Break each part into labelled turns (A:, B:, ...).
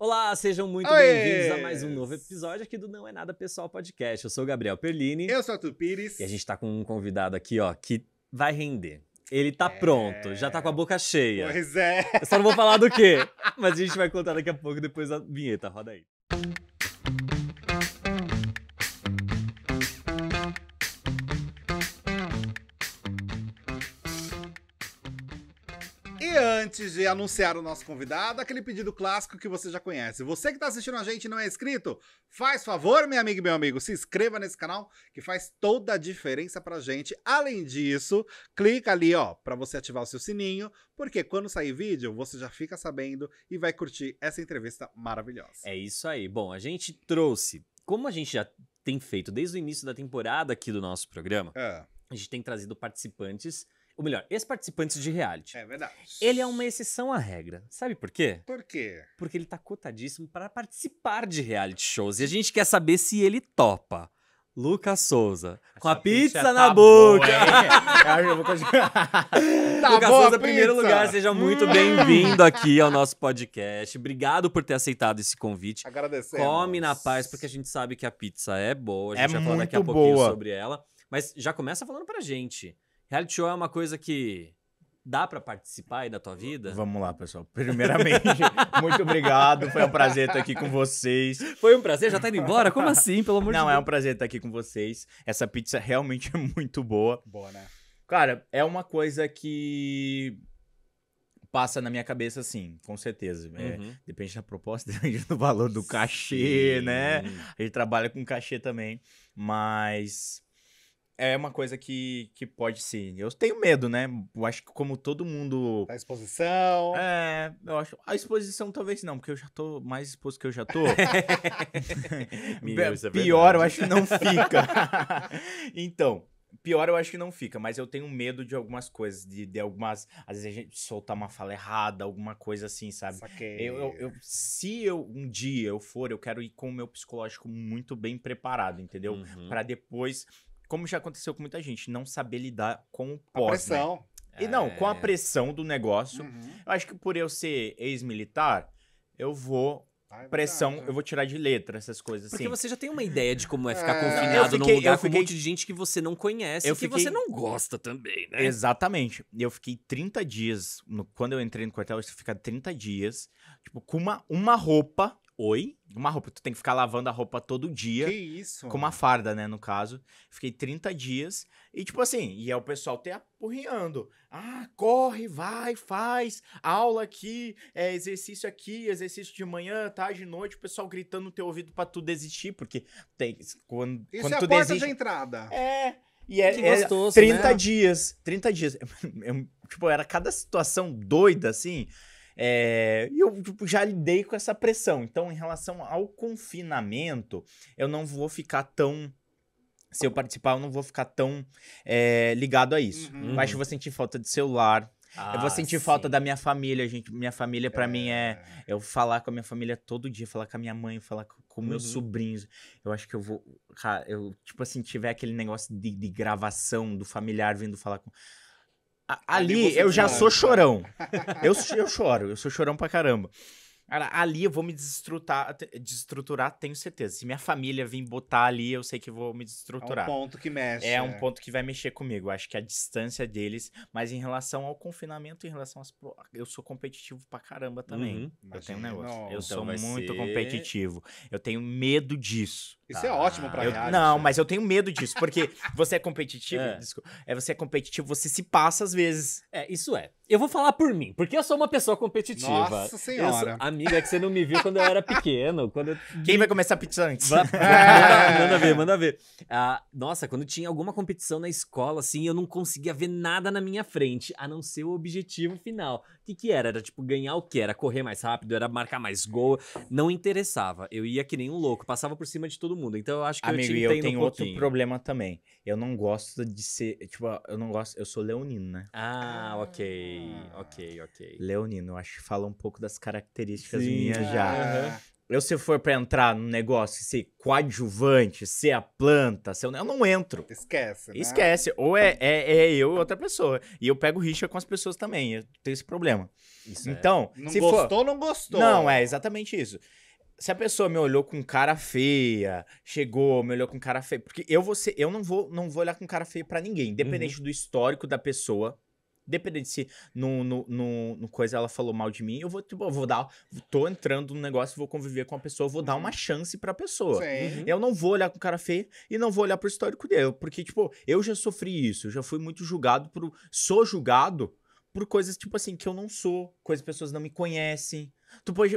A: Olá, sejam muito bem-vindos a mais um novo episódio aqui do Não É Nada Pessoal Podcast. Eu sou o Gabriel Perlini. Eu sou a Tupires. E a gente tá com um convidado aqui, ó, que vai render. Ele tá é... pronto, já tá com a boca cheia. Pois é. Eu só não vou falar do quê, mas a gente vai contar daqui a pouco depois da vinheta. Roda aí. Música
B: antes de anunciar o nosso convidado, aquele pedido clássico que você já conhece. Você que está assistindo a gente e não é inscrito, faz favor, minha amiga e meu amigo, se inscreva nesse canal que faz toda a diferença pra gente. Além disso, clica ali, ó, para você ativar o seu sininho, porque quando sair vídeo, você já fica sabendo e vai curtir essa entrevista maravilhosa. É isso aí. Bom, a gente trouxe, como a gente já tem feito desde o início
A: da temporada aqui do nosso programa, é. a gente tem trazido participantes ou melhor, ex-participantes de reality. É verdade. Ele é uma exceção à regra. Sabe por quê? Por quê? Porque ele tá cotadíssimo para participar de reality shows. E a gente quer saber se ele topa. Lucas Souza. Com a, pizza, pizza, tá na tá boca. Boa, vou continuar. tá Lucas Souza, em primeiro lugar, seja muito hum. bem-vindo aqui ao nosso podcast. Obrigado por ter aceitado esse convite. Agradecemos. Come na paz, porque a gente sabe que a pizza é boa. A é gente é vai falar daqui a pouquinho boa. sobre ela. Mas já começa falando pra gente. Reality show é uma coisa que dá para participar aí da tua vida? Vamos lá, pessoal. Primeiramente, muito obrigado. Foi um prazer estar aqui com
C: vocês. Foi um prazer? Já tá indo embora? Como assim, pelo amor Não, de Deus? Não, é um prazer estar aqui com vocês. Essa pizza realmente é muito boa. Boa, né? Cara, é uma coisa que passa na minha cabeça assim, com certeza. É, uhum. É, depende da proposta, depende do valor do cachê, Sim. né? A gente trabalha com cachê também, mas é uma coisa que, que pode ser. Eu tenho medo, né? Eu acho que como todo mundo. A exposição. É, eu acho. A exposição talvez não, porque eu já tô mais exposto que eu já tô. Meu, é pior, eu acho que não fica. então, pior eu acho que não fica, mas eu tenho medo de algumas coisas, de, de algumas. Às vezes a gente soltar uma fala errada, alguma coisa assim, sabe? Eu, eu, eu, se eu um dia eu for, eu quero ir com o meu psicológico muito bem preparado, entendeu? Uhum. para depois como já aconteceu com muita gente, não saber lidar com o pós. A né? pressão. Né? E não, com a é. pressão do negócio. Uhum. Eu acho que por eu ser ex-militar, eu vou. Ah, é pressão, eu vou tirar de letra essas coisas Porque assim. Porque você já tem uma ideia de como é ficar é... confinado fiquei, num lugar fiquei... com um monte de gente
A: que você não conhece eu e que você não gosta também, né?
C: Exatamente. Eu fiquei 30 dias, no... quando eu entrei no quartel, eu ficar 30 dias, tipo, com uma, uma roupa Oi. Uma roupa. Tu tem que ficar lavando a roupa todo dia. Que isso. Com uma farda, né, no caso. Fiquei 30 dias. E, tipo assim, e é o pessoal te apurriando. Ah, corre, vai, faz. Aula aqui, é exercício aqui, exercício de manhã, tarde, noite. O pessoal gritando no teu ouvido pra tu desistir, porque tem. Quando, isso é quando é tu a porta desiste, de entrada.
B: É. E é, que é gostoso, é 30 né?
C: dias. 30 dias. Eu, tipo, era cada situação doida, assim. É, e eu tipo, já lidei com essa pressão. Então, em relação ao confinamento, eu não vou ficar tão se eu participar, eu não vou ficar tão é, ligado a isso. Uhum. Mas eu vou sentir falta de celular. Ah, eu vou ah, sentir sim. falta da minha família, gente. Minha família, para é... mim, é eu falar com a minha família todo dia, falar com a minha mãe, falar com uhum. meus sobrinhos. Eu acho que eu vou. Eu, tipo assim, tiver aquele negócio de, de gravação do familiar vindo falar com ali, eu já sou chorão. eu, eu choro, eu sou chorão pra caramba. Cara, ali eu vou me desestruturar, destruturar tenho certeza. Se minha família vir botar ali, eu sei que vou me desestruturar. É um ponto que mexe. É, é. um ponto que vai mexer comigo. Acho que a distância deles. Mas em relação ao confinamento, em relação às. Eu sou competitivo pra caramba também. Uhum. Eu tenho um negócio. Não, eu então sou muito ser... competitivo. Eu tenho medo disso. Isso é ótimo pra eu, Não, mas eu tenho medo disso. Porque você é competitivo. é. Desculpa, é, você é competitivo, você se passa às vezes. É,
A: isso é. Eu vou falar por mim, porque eu sou uma pessoa competitiva. Nossa senhora. Eu sou, a amiga, é que você não me viu quando eu era pequeno. Quando eu... Quem vai começar a pizza antes? manda, manda ver, manda ver. Ah, nossa, quando tinha alguma competição na escola, assim, eu não conseguia ver nada na minha frente, a não ser o objetivo final, que, que era? Era tipo ganhar o que? Era correr mais rápido, era marcar mais gol. Não interessava. Eu ia que nem um louco, passava por cima de todo mundo. Então eu acho que Amigo, eu te entendo eu tenho um outro problema
C: também. Eu não gosto de ser. Tipo, eu não gosto. Eu sou leonino, né?
A: Ah, ok. Ah. Ok, ok.
C: Leonino, acho que fala um pouco das características Sim. minhas já. Uhum eu se for para entrar no negócio, ser coadjuvante, ser a planta, ser, eu
B: não entro. Esquece, né? Esquece.
C: Ou é, é, é eu ou outra pessoa. E eu pego rixa com as pessoas também. Eu tenho esse problema. Isso é. então, é. Não se gostou, for... não gostou. Não, é exatamente isso. Se a pessoa me olhou com cara feia, chegou, me olhou com cara feia, porque eu vou ser, eu não vou, não vou olhar com cara feia para ninguém, independente uhum. do histórico da pessoa Dependendo de se no, no, no, no, coisa ela falou mal de mim, eu vou, tipo, eu vou dar. Tô entrando no negócio, vou conviver com a pessoa, vou dar uma uhum. chance pra pessoa. Eu não vou olhar com cara feia e não vou olhar pro histórico dele. Porque, tipo, eu já sofri isso, eu já fui muito julgado por. Sou julgado por coisas, tipo assim, que eu não sou, coisas pessoas não me conhecem. Tu pode.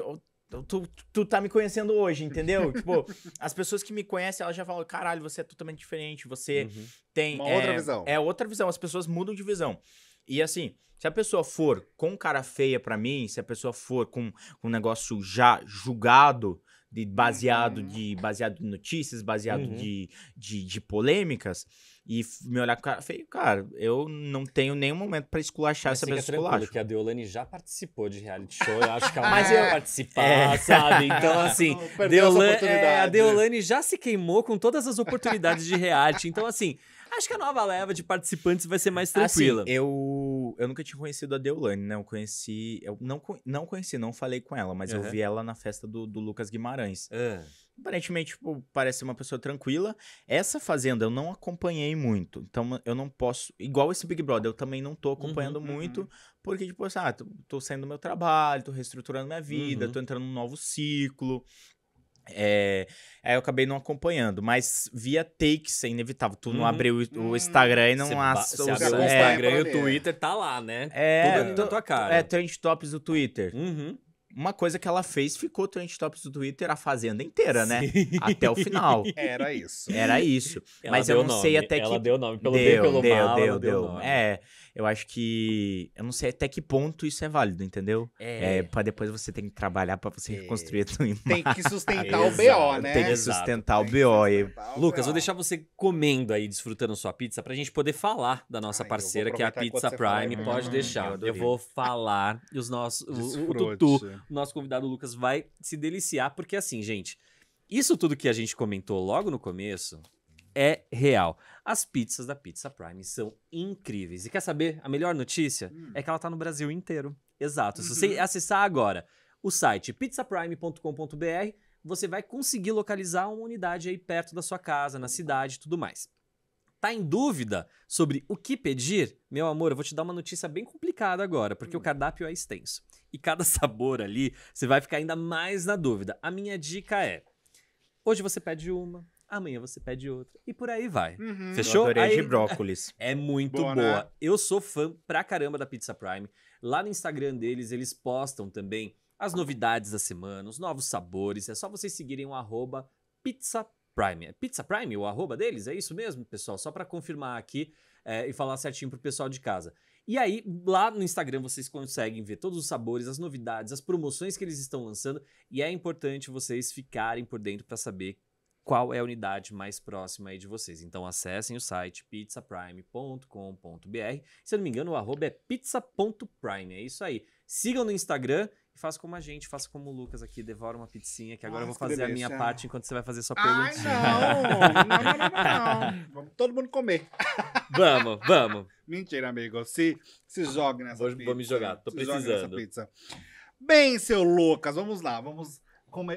C: Tu, tu tá me conhecendo hoje, entendeu? tipo, as pessoas que me conhecem, elas já falam: caralho, você é totalmente diferente, você uhum. tem. Uma é, outra visão. É outra visão, as pessoas mudam de visão. E assim, se a pessoa for com cara feia para mim, se a pessoa for com, um negócio já julgado, de, baseado, uhum. de, baseado em notícias, baseado uhum. de, de, de, polêmicas, e me olhar com cara feio, cara, eu não tenho nenhum momento para esculachar essa pessoa esculacho.
A: que a Deolane já participou de reality show, eu acho que ela Mas vai eu... É, participar, é. sabe? Então, assim, Deolane, é, a Deolane já se queimou com todas as oportunidades de reality, então, assim Acho que a nova leva de participantes vai ser mais assim, tranquila. Assim,
C: eu, eu nunca tinha conhecido a Deolane, né? Eu conheci. Eu não, não conheci, não falei com ela, mas uhum. eu vi ela na festa do, do Lucas Guimarães. Uhum. Aparentemente, tipo, parece uma pessoa tranquila. Essa fazenda eu não acompanhei muito. Então eu não posso. Igual esse Big Brother, eu também não tô uhum, acompanhando uhum, muito. Porque, tipo, assim, ah, tô, tô saindo do meu trabalho, tô reestruturando minha vida, uhum. tô entrando num novo ciclo. É, aí eu acabei não acompanhando, mas via takes é inevitável. Tu não uhum. abriu o Instagram e não cê, é, o Instagram é, e o Twitter
A: tá lá, né? É, Tudo na tua cara. É,
C: trend tops do Twitter. Uhum. Uma coisa que ela fez ficou trend tops do Twitter a fazenda inteira, né? Sim. né? Até o final. Era isso. Era isso. Ela mas eu não nome. sei até ela que. Ela deu nome pelo deu, bem, pelo deu, mal, deu, deu, deu. É. Nome eu acho que. Eu não sei até que ponto isso é válido, entendeu? É. é pra depois você tem que trabalhar pra você é. reconstruir a tua imagem. Tem que sustentar o BO, né? Tem que Exato. sustentar
A: o BO. E... Lucas, vou deixar você comendo aí, desfrutando sua pizza, pra gente poder falar da nossa Ai, parceira, que é a Pizza Prime. Fala, Pode hum, deixar. Eu, eu, vou falar e os nossos. O Tutu, o nosso convidado Lucas, vai se deliciar, porque assim, gente. Isso tudo que a gente comentou logo no começo é real. As pizzas da Pizza Prime são incríveis. E quer saber a melhor notícia? Hum. É que ela está no Brasil inteiro. Exato. Uhum. Se você uhum. acessar agora o site pizzaprime.com.br, você vai conseguir localizar uma unidade aí perto da sua casa, na cidade e tudo mais. Tá em dúvida sobre o que pedir? Meu amor, eu vou te dar uma notícia bem complicada agora, porque hum. o cardápio é extenso. E cada sabor ali, você vai ficar ainda mais na dúvida. A minha dica é: hoje você pede uma, amanhã você pede outra. E por aí vai. Uhum. Fechou? Eu aí... de brócolis. é muito boa. boa. Né? Eu sou fã pra caramba da Pizza Prime. Lá no Instagram deles, eles postam também as novidades da semana, os novos sabores. É só vocês seguirem o arroba Pizza Prime. É Pizza Prime o arroba deles? É isso mesmo, pessoal? Só para confirmar aqui é, e falar certinho pro pessoal de casa. E aí, lá no Instagram vocês conseguem ver todos os sabores, as novidades, as promoções que eles estão lançando, e é importante vocês ficarem por dentro para saber qual é a unidade mais próxima aí de vocês. Então acessem o site pizzaprime.com.br. Se eu não me engano, o arroba é pizza.prime. É isso aí. Sigam no Instagram e façam como a gente, façam como o Lucas aqui, devora uma pizzinha, que agora Nossa, eu vou fazer a minha parte enquanto você vai fazer sua pergunta. Ai, não! Não, não, não, não. Vamos todo mundo comer.
B: Vamos, vamos. Mentira, amigo. Se, se jogue nessa vou, pizza. Vou me jogar, tô se precisando. Bem, seu Lucas, vamos lá, vamos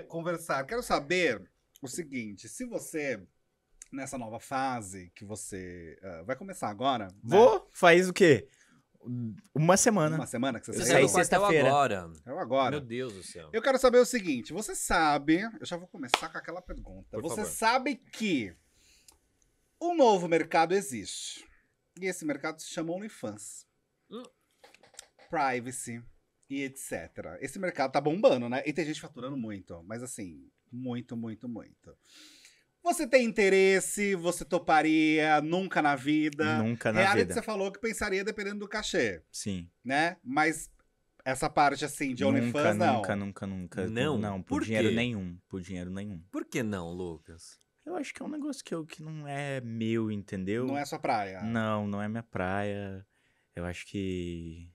B: conversar. Quero saber o seguinte: se você nessa nova fase que você uh, vai começar agora. Né? Vou? Né? Faz o quê? Uma semana. Uma semana que você, você tá saiu? sexta-feira. agora. Eu agora. Meu Deus do céu. Eu quero saber o seguinte, você sabe, eu já vou começar com aquela pergunta. Por você favor. sabe que um novo mercado existe. E esse mercado se chama OnlyFans. Hum. Privacy e etc. Esse mercado tá bombando, né? E tem gente faturando muito, mas assim, muito, muito, muito. Você tem interesse? Você toparia? Nunca na vida? Nunca na Reality é, vida. você falou que pensaria dependendo do cachê. Sim. Né? Mas essa parte assim de OnlyFans, não. Nunca,
A: nunca, nunca. Não? Não, por, por dinheiro quê? nenhum. Por dinheiro nenhum. Por que não, Lucas?
C: Eu acho que é um negócio que, eu, que não é meu, entendeu? Não é sua praia. Não, não é minha praia. Eu acho que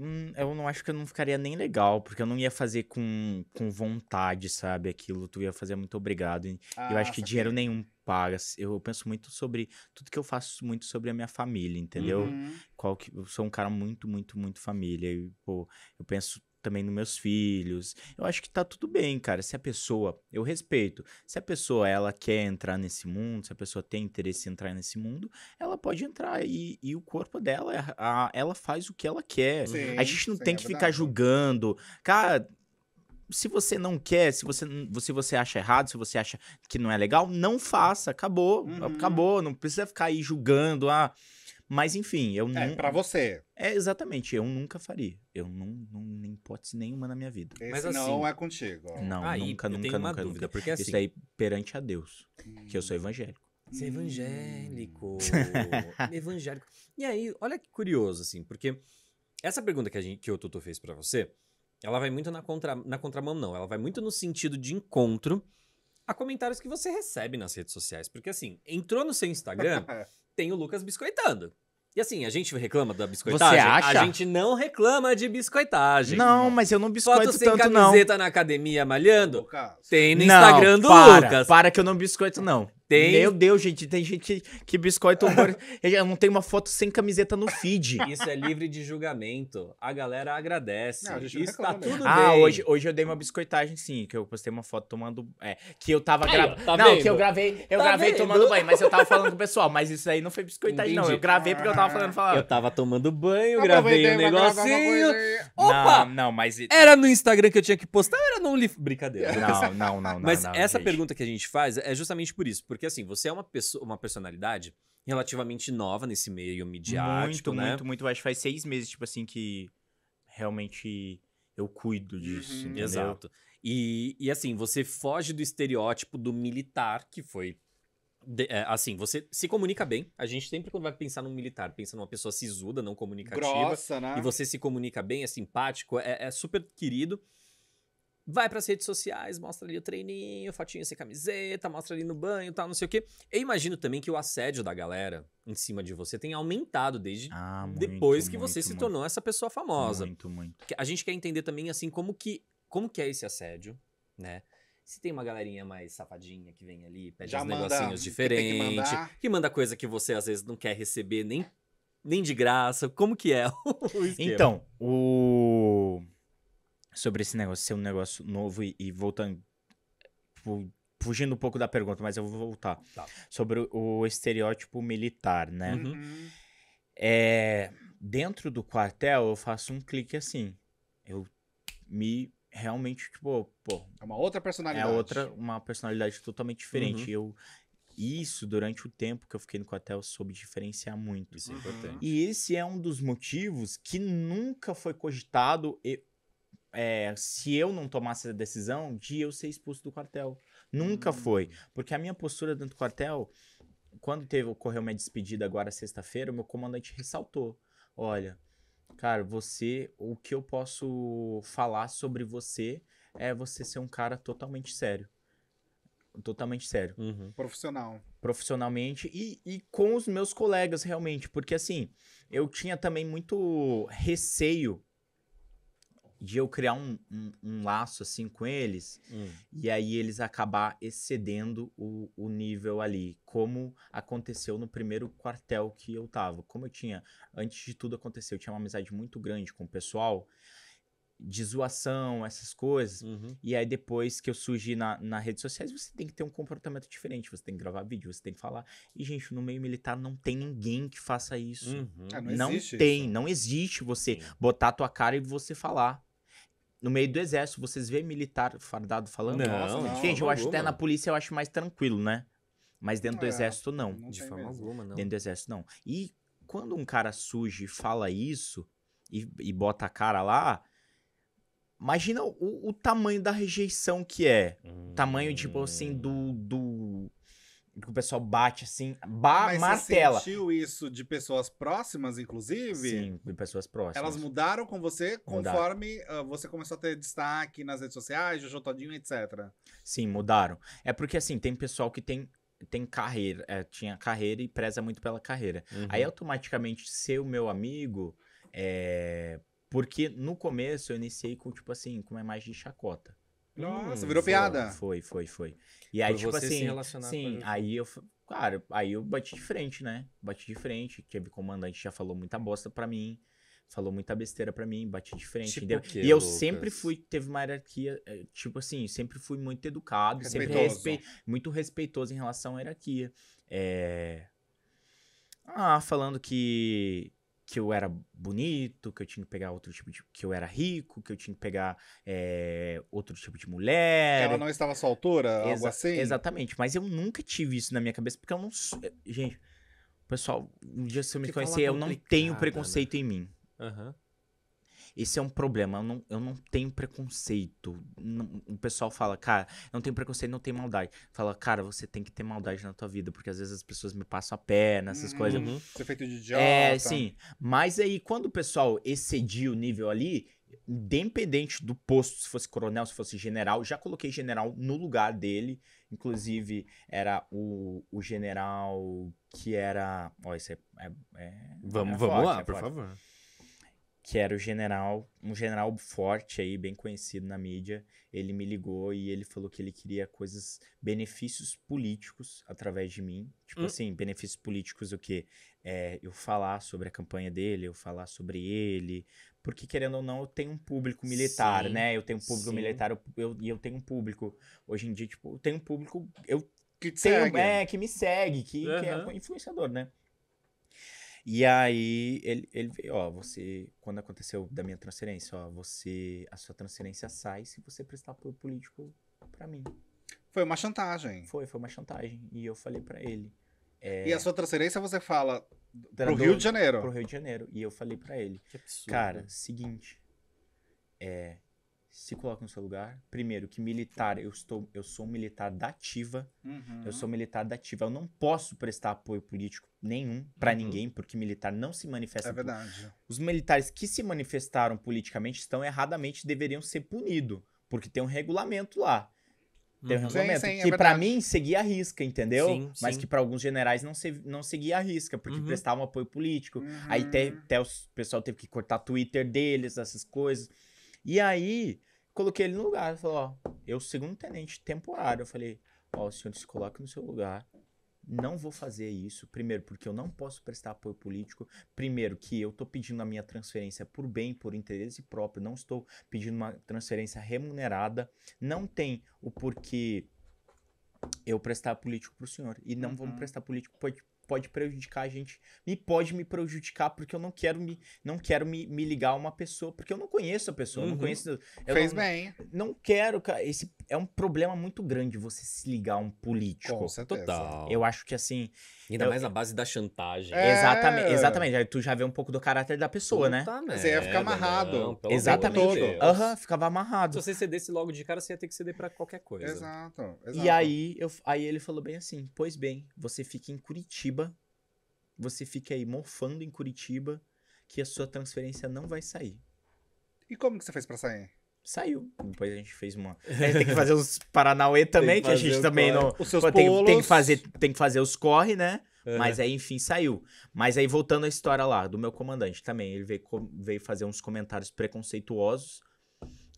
C: Hum, eu não acho que eu não ficaria nem legal, porque eu não ia fazer com, com vontade, sabe? Aquilo, tu ia fazer muito obrigado. Ah, eu acho que dinheiro que... nenhum paga. Eu penso muito sobre tudo que eu faço, muito sobre a minha família, entendeu? Uhum. Qual que, eu sou um cara muito, muito, muito família. E, pô, eu penso também nos meus filhos. Eu acho que tá tudo bem, cara. Se a pessoa, eu respeito. Se a pessoa ela quer entrar nesse mundo, se a pessoa tem interesse em entrar nesse mundo, ela pode entrar e, e o corpo dela, é, a, ela faz o que ela quer. Sim, a gente não sim, tem é que é ficar julgando. Cara, se você não quer, se você, se você acha errado, se você acha que não é legal, não faça. Acabou, uhum. acabou. Não precisa ficar aí julgando. Ah, mas enfim, eu não. É, pra você. É, exatamente. Eu nunca faria. Eu não, não nem hipótese nenhuma na minha vida. Esse Mas assim, não é
A: contigo. Não, ah, nunca, nunca, nunca, uma Dúvida, porque assim... Isso daí
C: perante a Deus, hum. que eu sou hum.
A: evangélico.
B: Você é evangélico.
A: Hum. evangélico. E aí, olha que curioso, assim, porque essa pergunta que, a gente, que o Tutu fez para você, ela vai muito na, contra, na contramão, não. Ela vai muito no sentido de encontro a comentários que você recebe nas redes sociais. Porque assim, entrou no seu Instagram, tem o Lucas biscoitando. E assim, a gente reclama da biscoitagem? Você acha? A gente não reclama de biscoitagem. Não, mas eu não biscoito Foto sem tanto camiseta não. na academia malhando? Tem no não, Instagram do para, Lucas. Para que eu não biscoito não. Tem... Meu
C: Deus, gente, tem gente que biscoito eu não tem uma foto sem camiseta no feed. Isso é livre
A: de julgamento. A galera agradece. Não, a Isso tá né? tudo ah, bem. Ah, hoje, hoje eu dei
C: uma biscoitagem, sim, que eu postei uma foto tomando. É, que eu tava gravando. Tá não, vendo? que eu gravei, eu tá gravei tomando banho, mas eu tava falando com o pessoal. Mas isso aí não foi biscoitagem, Entendi. não. Eu gravei porque eu tava falando. Falava. Eu
A: tava tomando banho, gravei o um negocinho. Opa! Não, não, mas. Era no Instagram que eu tinha que postar ou era no OnlyFans? Brincadeira. Não, não, não, não. Mas não, essa gente. pergunta que a gente faz é justamente por isso. Porque porque assim, você é uma, pessoa, uma personalidade relativamente nova nesse meio midiático, muito, né? Muito, muito, Acho que faz seis meses, tipo assim, que realmente eu cuido disso, uhum. entendeu? Exato. E, e assim, você foge do estereótipo do militar, que foi de, é, assim, você se comunica bem. A gente sempre, quando vai pensar num militar, pensa numa pessoa sisuda, não comunicativa. Grossa, né? E você se comunica bem, é simpático, é, é super querido vai para as redes sociais, mostra ali o treininho, fotinho sem camiseta, mostra ali no banho, tal, não sei o quê. Eu imagino também que o assédio da galera em cima de você tem aumentado desde ah, muito, depois que muito, você muito, se tornou essa pessoa famosa. Muito, muito. A gente quer entender também assim como que como que é esse assédio, né? Se tem uma galerinha mais safadinha que vem ali, pede Já uns manda, negocinhos diferentes, que, que manda coisa que você às vezes não quer receber nem nem de graça, como que é? o então,
C: o sobre esse negócio ser um negócio novo e, e voltando. Fugindo um pouco da pergunta, mas eu vou voltar. Tá. Sobre o estereótipo militar, né? Uhum. É, dentro do quartel, eu faço um clique assim. Eu me realmente, tipo, pô. É uma outra personalidade. É outra, uma personalidade totalmente diferente. Uhum. Eu, isso, durante o tempo que eu fiquei no quartel, soube diferenciar muito. Isso é importante. E esse é um dos motivos que nunca foi cogitado, é, se eu não tomasse a decisão de eu ser expulso do quartel. Nunca hum. foi. Porque a minha postura dentro do quartel, quando teve, ocorreu minha despedida agora sexta-feira, o meu comandante ressaltou: olha, cara, você, o que eu posso falar sobre você é você ser um cara totalmente sério. Totalmente sério. Uhum.
B: Profissional.
C: Profissionalmente e, e com os meus colegas, realmente. Porque, assim, eu tinha também muito receio de eu criar um, um, um laço assim com eles hum. e aí eles acabar excedendo o, o nível ali, como aconteceu no primeiro quartel que eu tava. Como eu tinha, antes de tudo acontecer, eu tinha uma amizade muito grande com o pessoal de zoação, essas coisas. Uhum. E aí, depois que eu surgi na, na redes sociais, você tem que ter um comportamento diferente. Você tem que gravar vídeo, você tem que falar. E, gente, no meio militar não tem ninguém que faça isso. Uhum. Ah, não, não tem, isso. não existe você botar a tua cara e você falar no meio do exército, vocês vê militar fardado falando? Não, Nossa, não, gente, eu acho alguma. até na polícia eu acho mais tranquilo, né? Mas dentro do é, exército, não. não de forma mesmo. alguma, não. Dentro do exército, não. E quando um cara surge e fala isso e, e, bota a cara lá, imagina o, o tamanho da rejeição que é. Hum. Tamanho, tipo assim, do, hum. do que o pessoal
B: bate assim, ah, ba Mas martela. Você sentiu isso de pessoas próximas, inclusive? Sim, de pessoas próximas. Elas mudaram com você conforme uh, você começou a ter destaque nas redes sociais, Jojo Todinho, etc.
C: Sim, mudaram. É porque assim, tem pessoal que tem tem carreira, é, tinha carreira e preza muito pela carreira. Uhum. Aí automaticamente ser o meu amigo é porque no começo eu iniciei com tipo assim, com uma imagem de chacota.
B: Nossa, hum, virou foi, piada. Foi, foi, foi. E aí, Por tipo assim. sim,
C: aí eu. Cara, aí eu bati de frente, né? Bati de frente. teve comandante já falou muita bosta pra mim. Falou muita besteira pra mim, bati de frente, tipo entendeu? Que, e eu Lucas? sempre fui, teve uma hierarquia, eh, tipo assim, sempre fui muito educado, respeitoso. sempre respe, muito respeitoso em relação à hierarquia. É... Ah, falando que que eu era bonito, que eu tinha que pegar outro tipo de. que eu era rico, que eu tinha que pegar é, outro tipo de mulher. Ela não estava à sua altura, Exa algo assim? Exatamente, mas eu nunca tive isso na minha cabeça, porque eu não. Eh, gente, pessoal, um dia se eu me conhecer, eu não tenho preconceito né? em mim. Aham. Uhum. Esse é um problema. Eu não, eu não tenho preconceito. Não, o pessoal fala, cara, não tenho preconceito, não tem maldade. Fala, cara, você tem que ter maldade na tua vida, porque às vezes as pessoas me passam a perna, essas uhum. coisas. Você uhum. é feito de é, idiota. É, sim. Mas aí, quando o pessoal excedia o nível ali, independente do posto, se fosse coronel, se fosse general, já coloquei general no lugar dele. Inclusive, era o, o general que era. Ó, isso é. é, é vamos é vamos forte, lá, é por favor que era o general, um general forte aí, bem conhecido na mídia. Ele me ligou e ele falou que ele queria coisas, benefícios políticos através de mim. Tipo hum? assim, benefícios políticos o quê? É, eu falar sobre a campanha dele, eu falar sobre ele. Porque, querendo ou não, eu tenho um público militar, sim, né? Eu tenho um público sim. militar e eu, eu, eu tenho um público. Hoje em dia, tipo, eu tenho um público. Eu que te tenho, segue. É, que me segue, que, uhum. que é influenciador, né? E aí ele, ele veio, ó, você, quando aconteceu da minha transferência, ó, você, a sua transferência sai se você prestar apoio político para mim. Foi uma chantagem. Foi, foi uma chantagem. E eu falei para ele.
B: É, e eh, a sua transferência você fala pro Rio de Janeiro. Pro Rio de Janeiro. E eu falei
C: para ele, cara, seguinte, é, se coloque no seu lugar. Primeiro, que militar, eu estou, eu sou um militar da ativa. Uhum. Eu sou um militar da ativa. Eu não posso prestar apoio político nenhum para uhum. ninguém, porque militar não se manifesta. É verdade. Por... Os militares que se manifestaram politicamente estão erradamente deveriam ser punidos, porque tem um regulamento lá. Tem um uhum. regulamento sim, é que é para mim seguia a risca, entendeu? Sim, Mas que para alguns generais não, se, não seguia a risca, porque uhum. prestavam apoio político. Aí até, até uhum. o pessoal teve que cortar Twitter deles, essas coisas. E aí, coloquei ele no lugar. Ele falou, ó, eu segundo tenente temporário. Eu falei, ó, o senhor se coloca no seu lugar. Não vou fazer isso, primeiro, porque eu não posso prestar apoio político. Primeiro, que eu tô pedindo a minha transferência por bem, por interesse próprio, não estou pedindo uma transferência remunerada. Não tem o porquê eu prestar político pro senhor. E não uhum. vamos prestar político pode prejudicar a gente e pode me prejudicar porque eu não quero me não quero me, me ligar a uma pessoa porque eu não conheço a pessoa, uhum. não conheço. Fez não, bem. Não quero, cara. Esse é um problema muito grande você se ligar a um político. Com certeza. Total. Eu acho que assim Ainda eu... mais na base
A: da chantagem. É... Exatamente, exatamente.
C: Aí tu já vê um pouco do caráter da pessoa, né? Puta né? Merda, ia ficar amarrado. Não, exatamente. Aham, uhum, ficava amarrado. Se você cedesse logo de
A: cara, você ia ter que ceder pra qualquer coisa. Exato. exato. E aí,
C: eu, aí ele falou bem assim: pois bem, você fica em Curitiba, você fica aí morfando em Curitiba, que a sua
B: transferência não vai sair. E como que você fez para sair? saiu.
C: Depois a gente fez uma. A gente é, tem que fazer uns Paranauê também, que, que, a gente também corre. não. Os seus Pô, tem, tem, que fazer, tem que fazer os corre, né? É. Mas aí, enfim, saiu. Mas aí, voltando à história lá do meu comandante também, ele veio, veio fazer uns comentários preconceituosos.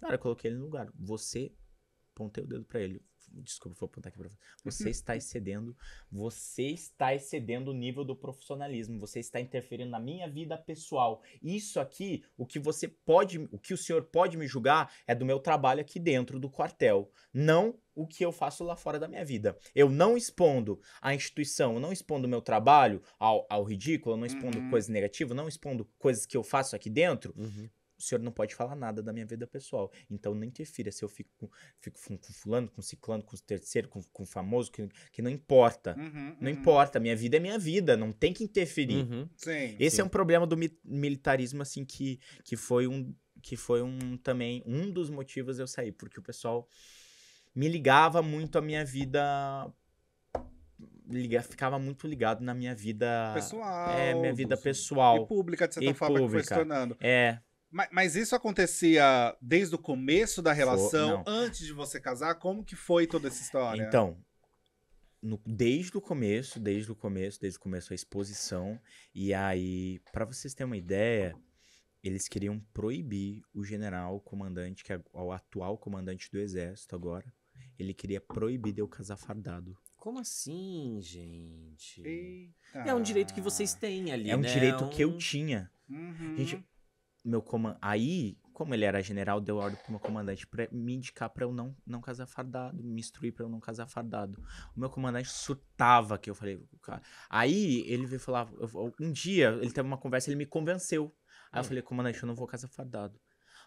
C: Cara, eu coloquei ele no lugar. Você, pontei o dedo para ele. Desculpa, vou apontar aqui pra você. Uhum. Você está excedendo. Você está excedendo o nível do profissionalismo. Você está interferindo na minha vida pessoal. Isso aqui, o que você pode. O que o senhor pode me julgar é do meu trabalho aqui dentro do quartel. Não o que eu faço lá fora da minha vida. Eu não expondo a instituição, eu não expondo o meu trabalho ao, ao ridículo, eu não expondo uhum. coisas negativas, eu não expondo coisas que eu faço aqui dentro uhum o senhor não pode falar nada da minha vida pessoal. Então não interfira se eu fico com, fico com fulano, com ciclano, com terceiro, com, com famoso, que, que não importa. Uhum, não uhum. importa, minha vida é minha vida, não tem que interferir. Uhum. Sim, Esse é sim. é um problema do mi militarismo, assim, que, que foi um que foi um também um dos motivos eu sair, porque o pessoal me ligava muito à minha vida liga, ficava muito ligado na minha vida pessoal. É, minha vida assim, pessoal. E pública, de certa e forma, pública. questionando.
B: É. Mas, mas, isso acontecia desde o começo da relação, antes de você casar? Como que foi toda essa história? Então, no, desde o começo,
C: desde o começo, desde o começo a exposição. E aí, para vocês terem uma ideia, eles queriam proibir o general, o comandante, que é o atual comandante do exército agora. Ele queria proibir de eu casar fardado.
A: Como assim, gente? Eita. É um direito que vocês têm ali, né? É um né? direito é um... que eu
C: tinha. Uhum. Gente, meu comandante. Aí, como ele era general, deu ordem pro meu comandante pra me indicar pra eu não, não casar fardado, me instruir pra eu não casar fardado. O meu comandante surtava que eu falei, cara. Aí ele veio falar. Eu, um dia, ele teve uma conversa, ele me convenceu. Aí hum. eu falei, comandante, eu não vou casar fardado.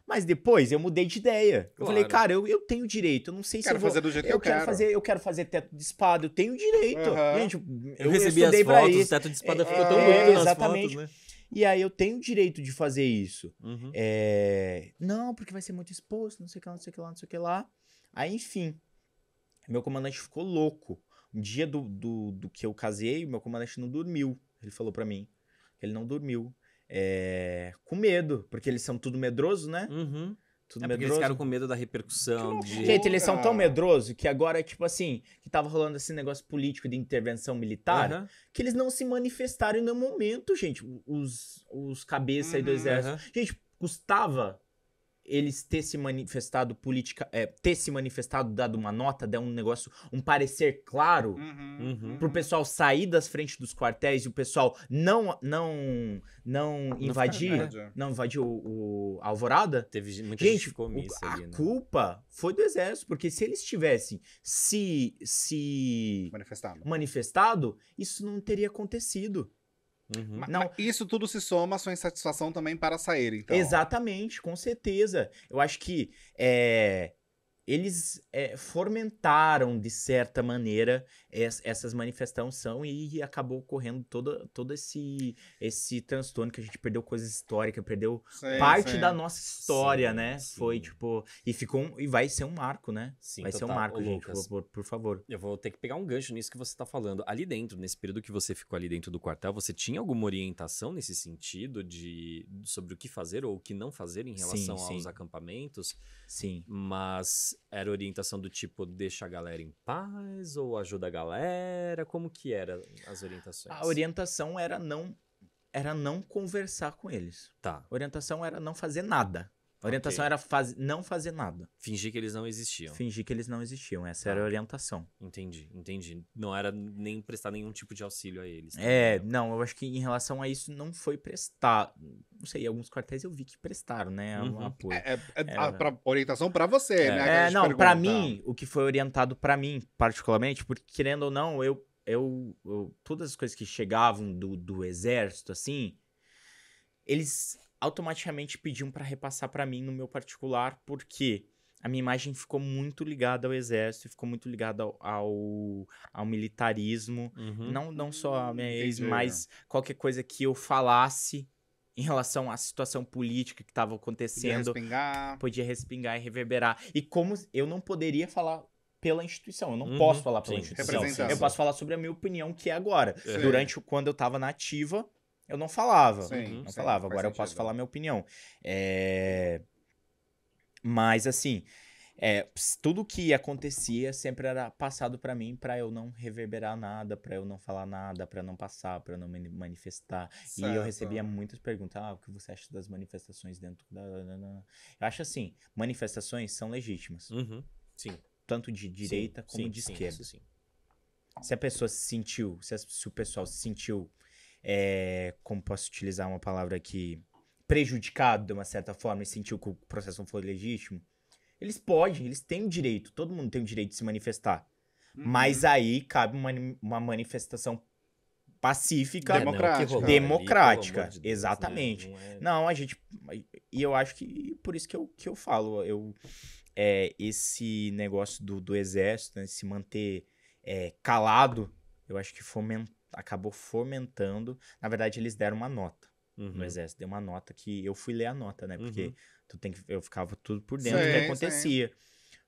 C: Mas depois eu mudei de ideia. Claro. Eu falei, cara, eu, eu tenho direito. Eu não sei quero se eu vou... fazer do jeito eu que eu quero. quero. Fazer, eu quero fazer teto de espada. Eu tenho direito. Uhum. Gente, eu, eu recebi eu as fotos, o teto de espada é, ficou tão é, bonito nas exatamente. fotos, né? E aí eu tenho o direito de fazer isso. Uhum. É... Não, porque vai ser muito exposto, não sei o que lá, não sei o que lá, não sei o que lá. Aí, enfim, meu comandante ficou louco. Um dia do, do, do que eu casei, meu comandante não dormiu. Ele falou para mim que ele não dormiu. É... Com medo, porque eles são tudo medroso, né? Uhum. Tudo é medroso. eles ficaram com
A: medo da repercussão. De... Gente, eles são tão
C: medrosos que agora, tipo assim, que tava rolando esse negócio político de intervenção militar, uhum. que eles não se manifestaram no momento, gente. Os, os cabeças uhum. aí do exército. Uhum. Gente, custava eles ter se manifestado política, é, ter se manifestado, dado uma nota, dar um negócio, um parecer claro uhum, uhum. pro pessoal sair das frentes dos quartéis e o pessoal não não não invadir, não invadir o, o Alvorada. Teve muita gente, gente o, a né? culpa foi do exército,
B: porque se eles tivessem se se manifestado, manifestado isso não teria acontecido. Uhum. Mas, não, isso tudo se soma à sua insatisfação também
C: para sair, então. Exatamente, com certeza. Eu acho que é, eles é, fomentaram de certa maneira es, essas manifestações e acabou ocorrendo todo, todo esse esse transtorno que a gente perdeu coisas históricas, perdeu sim, parte sim. da nossa história, sim, né? Foi tipo e ficou um, e vai ser um marco, né? vai total. ser um marco, Ô, gente, Lucas,
A: por, por, favor. Eu vou ter que pegar um gancho nisso que você está falando. Ali dentro, nesse período que você ficou ali dentro do quartel, você tinha alguma orientação nesse sentido de sobre o que fazer ou o que não fazer em relação aos acampamentos? Sim. Mas era orientação do tipo, deixa a galera em paz ou ajuda a galera? Como que eram as orientações? A orientação era não era não conversar com eles. Tá.
C: A orientação era não fazer nada. A orientação okay.
A: era faz... não fazer nada. Fingir que eles não existiam. Fingir que eles não existiam. Essa tá. era a orientação. Entendi, entendi. Não era nem prestar nenhum tipo de auxílio a eles. Tá é,
C: não, eu acho que em relação a isso não foi prestar. Não sei, alguns quartéis eu vi que prestaram, né? Um uhum. apoio. É, é, é, é a, pra,
B: orientação para você, é. né? É, não, para pra mim,
C: o que foi orientado para mim, particularmente, porque querendo ou não, eu, eu, eu. todas as coisas que chegavam do, do exército, assim. Eles automaticamente pediam para repassar para mim no meu particular, porque a minha imagem ficou muito ligada ao exército, ficou muito ligada ao, ao, ao militarismo. Uhum. Não, não só a minha ex, Entendi. É. mas qualquer coisa que eu falasse em relação à situação política que estava acontecendo. Podia respingar. Podia respingar e reverberar. E como eu não poderia falar pela instituição, eu não uhum. posso falar pela Sim. instituição. Eu posso falar sobre a minha opinião que é agora. Sim. Durante quando eu estava na ativa, eu não falava. Sim, uhum. não sim, falava. Agora sentido, eu posso falar minha opinião. É... Mas assim, é, tudo que acontecia sempre era passado para mim para eu não reverberar nada, para eu não falar nada, para não passar, para não manifestar. Certo. E eu recebia muitas perguntas, ah, o que você acha das manifestações dentro da... Eu acho assim, manifestações são legítimas. Uhum. Sim. Tanto de direita sim, como de esquerda. Se a pessoa se sentiu, se, a, se o pessoal se sentiu é, como posso utilizar uma palavra aqui, prejudicado de uma certa forma e sentiu que o processo não foi legítimo, eles podem, eles têm o direito, todo mundo tem o direito de se manifestar. Uhum. Mas aí cabe uma, uma manifestação pacífica, é, democrática. Não, democrática. Ali, de né? exatamente. Deus, não, é... não, a gente. E eu acho que por isso que eu, que eu falo, eu. É, esse negócio do, do exército, né, se manter é, calado, eu acho que fomentou acabou fomentando. Na verdade, eles deram uma nota uhum. no exército. Deu uma nota que eu fui ler a nota, né? Porque uhum. tu tem que, eu ficava tudo por dentro do que acontecia. Sim.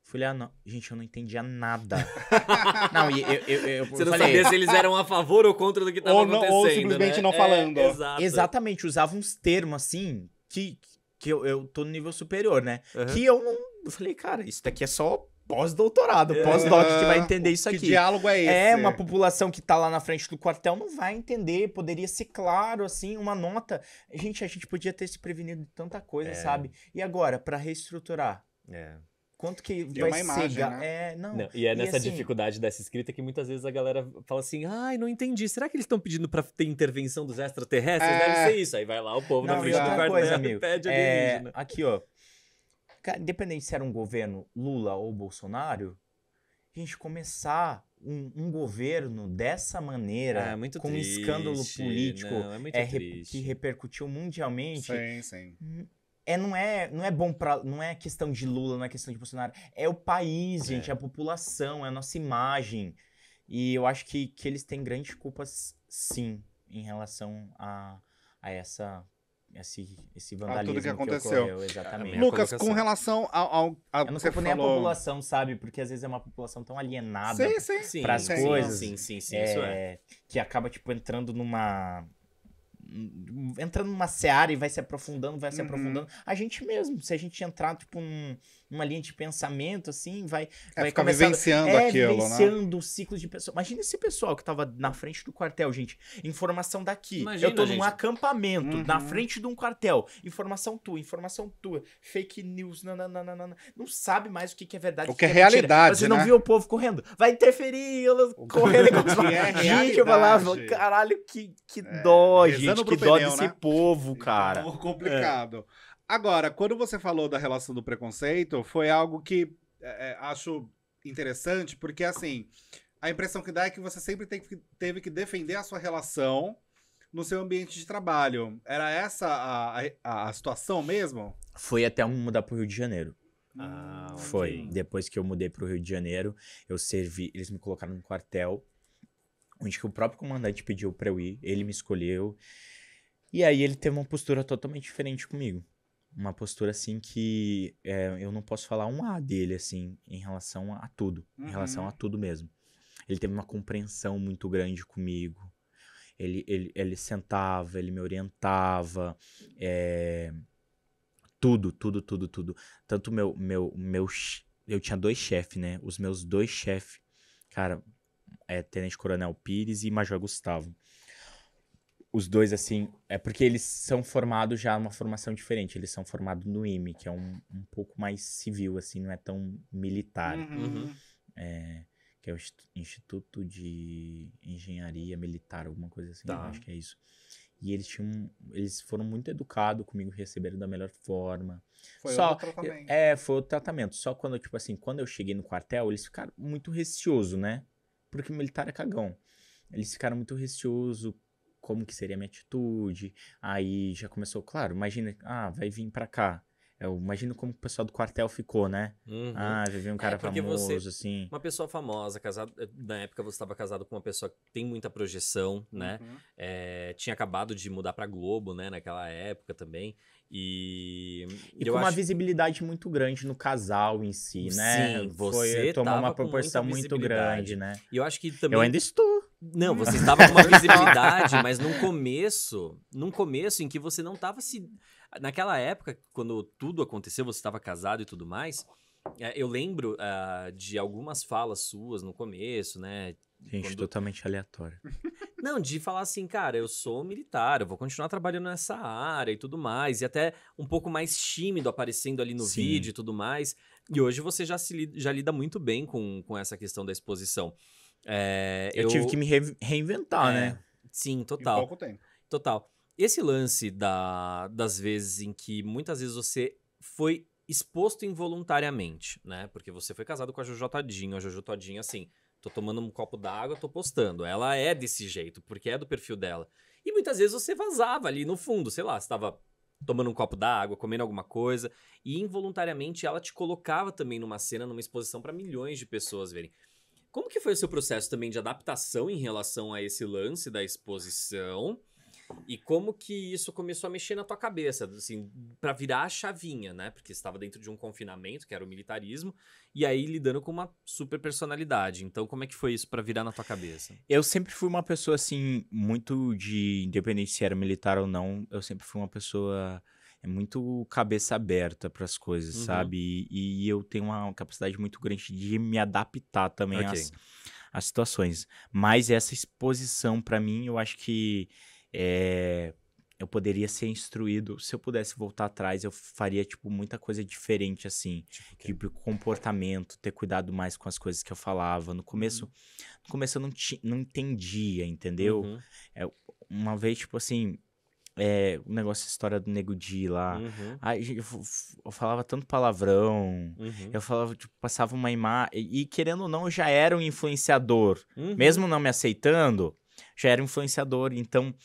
C: Fui lá, não. gente, eu não entendia nada. não, eu, eu, eu, Você não falei, sabia se eles eram a
A: favor ou contra do que estava acontecendo. Ou né? simplesmente né? não é, falando. É, exato.
C: Exatamente, usava uns termos assim que, que eu, eu tô no nível superior, né? Uhum. Que eu não. Eu falei, cara, isso daqui é só pós-doutorado, é. pós-doc que vai entender isso aqui. Que diálogo é, é esse? É, uma população que tá lá na frente do quartel não vai entender, poderia ser claro, assim, uma nota. Gente, a gente podia ter se prevenido de tanta coisa, é. sabe?
A: E agora, para reestruturar? É. Quanto que Tem vai uma imagem, ser? Né? É, não. não. E é nessa assim... dificuldade dessa escrita que muitas vezes a galera fala assim: ai, não entendi. Será que eles estão pedindo para ter intervenção dos extraterrestres? É... Deve ser isso. Aí vai lá o povo não, na frente do quartel coisa, amigo. pede É, aqui, ó independente se era um governo Lula ou
C: Bolsonaro, a gente começar um, um governo dessa maneira, ah, é com triste. um escândalo político não, é é re, que repercutiu mundialmente. Sim, sim. Hum, é, não, é, não é bom para Não é questão de Lula, não é questão de Bolsonaro. É o país, é. gente, é a população, é a nossa imagem. E eu acho que, que eles têm grandes culpas, sim, em relação a, a essa esse, esse vandalismo ah, tudo que aconteceu. Que ocorreu, exatamente. Lucas, colocação. com relação
B: ao, ao, ao eu não culpo nem falou... a população,
C: sabe? Porque às vezes é uma população tão alienada para as coisas, sim, sim, sim, é, isso é. que acaba tipo entrando numa entrando numa seara e vai se aprofundando, vai se uhum. aprofundando. A gente mesmo, se a gente entrar, tipo, num, numa linha de pensamento, assim, vai. É, vai ficar começando, vivenciando é, aquilo, né? vivenciando né? o ciclo de pessoas. Imagina esse pessoal que tava na frente do quartel, gente. Informação daqui. Imagina, eu tô gente. num acampamento, uhum. na frente de um quartel. Informação tua, informação tua. Fake news, nananana. Não sabe mais o que, que é verdade. O que, que é, é, realidade. Você né? não viu o povo correndo. Vai interferir, correndo. O é gente, eu falava,
B: caralho, que, que é, dó, gente gente, que dó pneu, desse né? povo, então, cara. Então, complicado. É. Agora, quando você falou da relação do preconceito, foi algo que é, é, acho interessante, porque assim, a impressão que dá é que você sempre que, teve que defender a sua relação no seu ambiente de trabalho. Era essa a, a, a situação mesmo?
C: Foi até mudar para o Rio de Janeiro.
B: Ah, foi.
C: Depois que eu mudei para o Rio de Janeiro, eu servi. Eles me colocaram no quartel onde que o próprio comandante pediu para eu ir, ele me escolheu. E aí ele teve uma postura totalmente diferente comigo. Uma postura assim que é, eu não posso falar um A dele, assim, em relação a tudo. Uhum. Em relação uhum. a tudo mesmo. Ele teve uma compreensão muito grande comigo. Ele, ele, ele sentava, ele me orientava. É, tudo, tudo, tudo, tudo. Tanto meu, meu, meu. Eu tinha dois chefes, né? Os meus dois chefes, cara, é, Tenente Coronel Pires e Major Gustavo. Os dois, assim, é porque eles são formados já numa formação diferente. Eles são formados no IME, que é um, um pouco mais civil, assim, não é tão militar. Uhum. uhum. É, que é o Instituto de Engenharia Militar, alguma coisa assim, tá. acho que é isso. E eles tinham. Eles foram muito educados comigo, receberam da melhor forma. Foi Só, o tratamento. É, foi o tratamento. Só quando, tipo assim, quando eu cheguei no quartel, eles ficaram muito receosos, né? porque o militar é cagão. Eles ficaram muito receosos como que seria a minha atitude. Aí já começou, claro, imagina, ah, vai vir para cá. Eu imagino como o pessoal do quartel ficou, né? Uhum. Ah, vivia um é, cara é, famoso, você, assim.
A: Uma pessoa famosa, casado. Eh, na época você estava casado com uma pessoa que tem muita projeção, né? Uhum. É, tinha acabado de mudar pra Globo, né? Naquela época também. E. E com uma
C: visibilidade muito grande no casal em si, né? Sim, você.
D: Foi, eh, tomou uma proporção muito grande, né? E eu acho que também. Eu ainda estou.
A: Não, você estava com uma visibilidade, mas num começo, num começo em que você não estava se Naquela época, quando tudo aconteceu, você estava casado e tudo mais, eh, eu lembro uh, de algumas falas suas no começo, né?
C: Gente, quando... totalmente aleatório.
A: Não, de falar assim, cara, eu sou militar, eu vou continuar trabalhando nessa área e tudo mais. E até um pouco mais tímido aparecendo ali no Sim. vídeo e tudo mais. E hoje você já, se, já lida muito bem com, com essa questão da exposição. É, eh, eu, eu, tive que me re reinventar, é, né? Sim, total. Em pouco tempo. Total. Esse lance da, das vezes em que muitas vezes você foi exposto involuntariamente, né? Porque você foi casado com a Jojo Todinho, a Jojo Todinho, assim, tô tomando um copo d'água, tô postando. Ela é desse jeito, porque é do perfil dela. E muitas vezes você vazava ali no fundo, sei lá, estava tomando um copo d'água, comendo alguma coisa, e involuntariamente ela te colocava também numa cena, numa exposição para milhões de pessoas verem. Como que foi o seu processo também de adaptação em relação a esse lance da exposição? E como que isso começou a mexer na tua cabeça, assim, para virar a chavinha, né? Porque estava dentro de um confinamento, que era o militarismo, e aí lidando com uma super personalidade. Então, como é que foi isso para virar na tua cabeça?
C: Eu sempre fui uma pessoa assim, muito de independente se era militar ou não, eu sempre fui uma pessoa é muito cabeça aberta para as coisas, uhum. sabe? E, e, eu tenho uma capacidade muito grande de me adaptar também okay. às, às situações. Mas essa exposição para mim, eu acho que é, eu poderia ser instruído. Se eu pudesse voltar atrás, eu faria, tipo, muita coisa diferente, assim. Tipo, tipo comportamento, ter cuidado mais com as coisas que eu falava. No começo, uhum. no começo eu não, ti, não entendia, entendeu? Uhum. É, uma vez, tipo assim, é, o negócio, a história do Nego Di lá. Uhum. Aí, eu, eu, falava tanto palavrão. Uhum. Eu falava, tipo, passava uma imagem. E querendo ou não, eu já era um influenciador. Uhum. Mesmo não me aceitando, já era um influenciador. Então,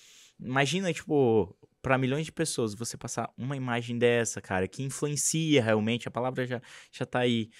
C: Imagina, tipo, para milhões de pessoas, você passar uma imagem dessa, cara, que influencia realmente, a palavra já, já tá aí.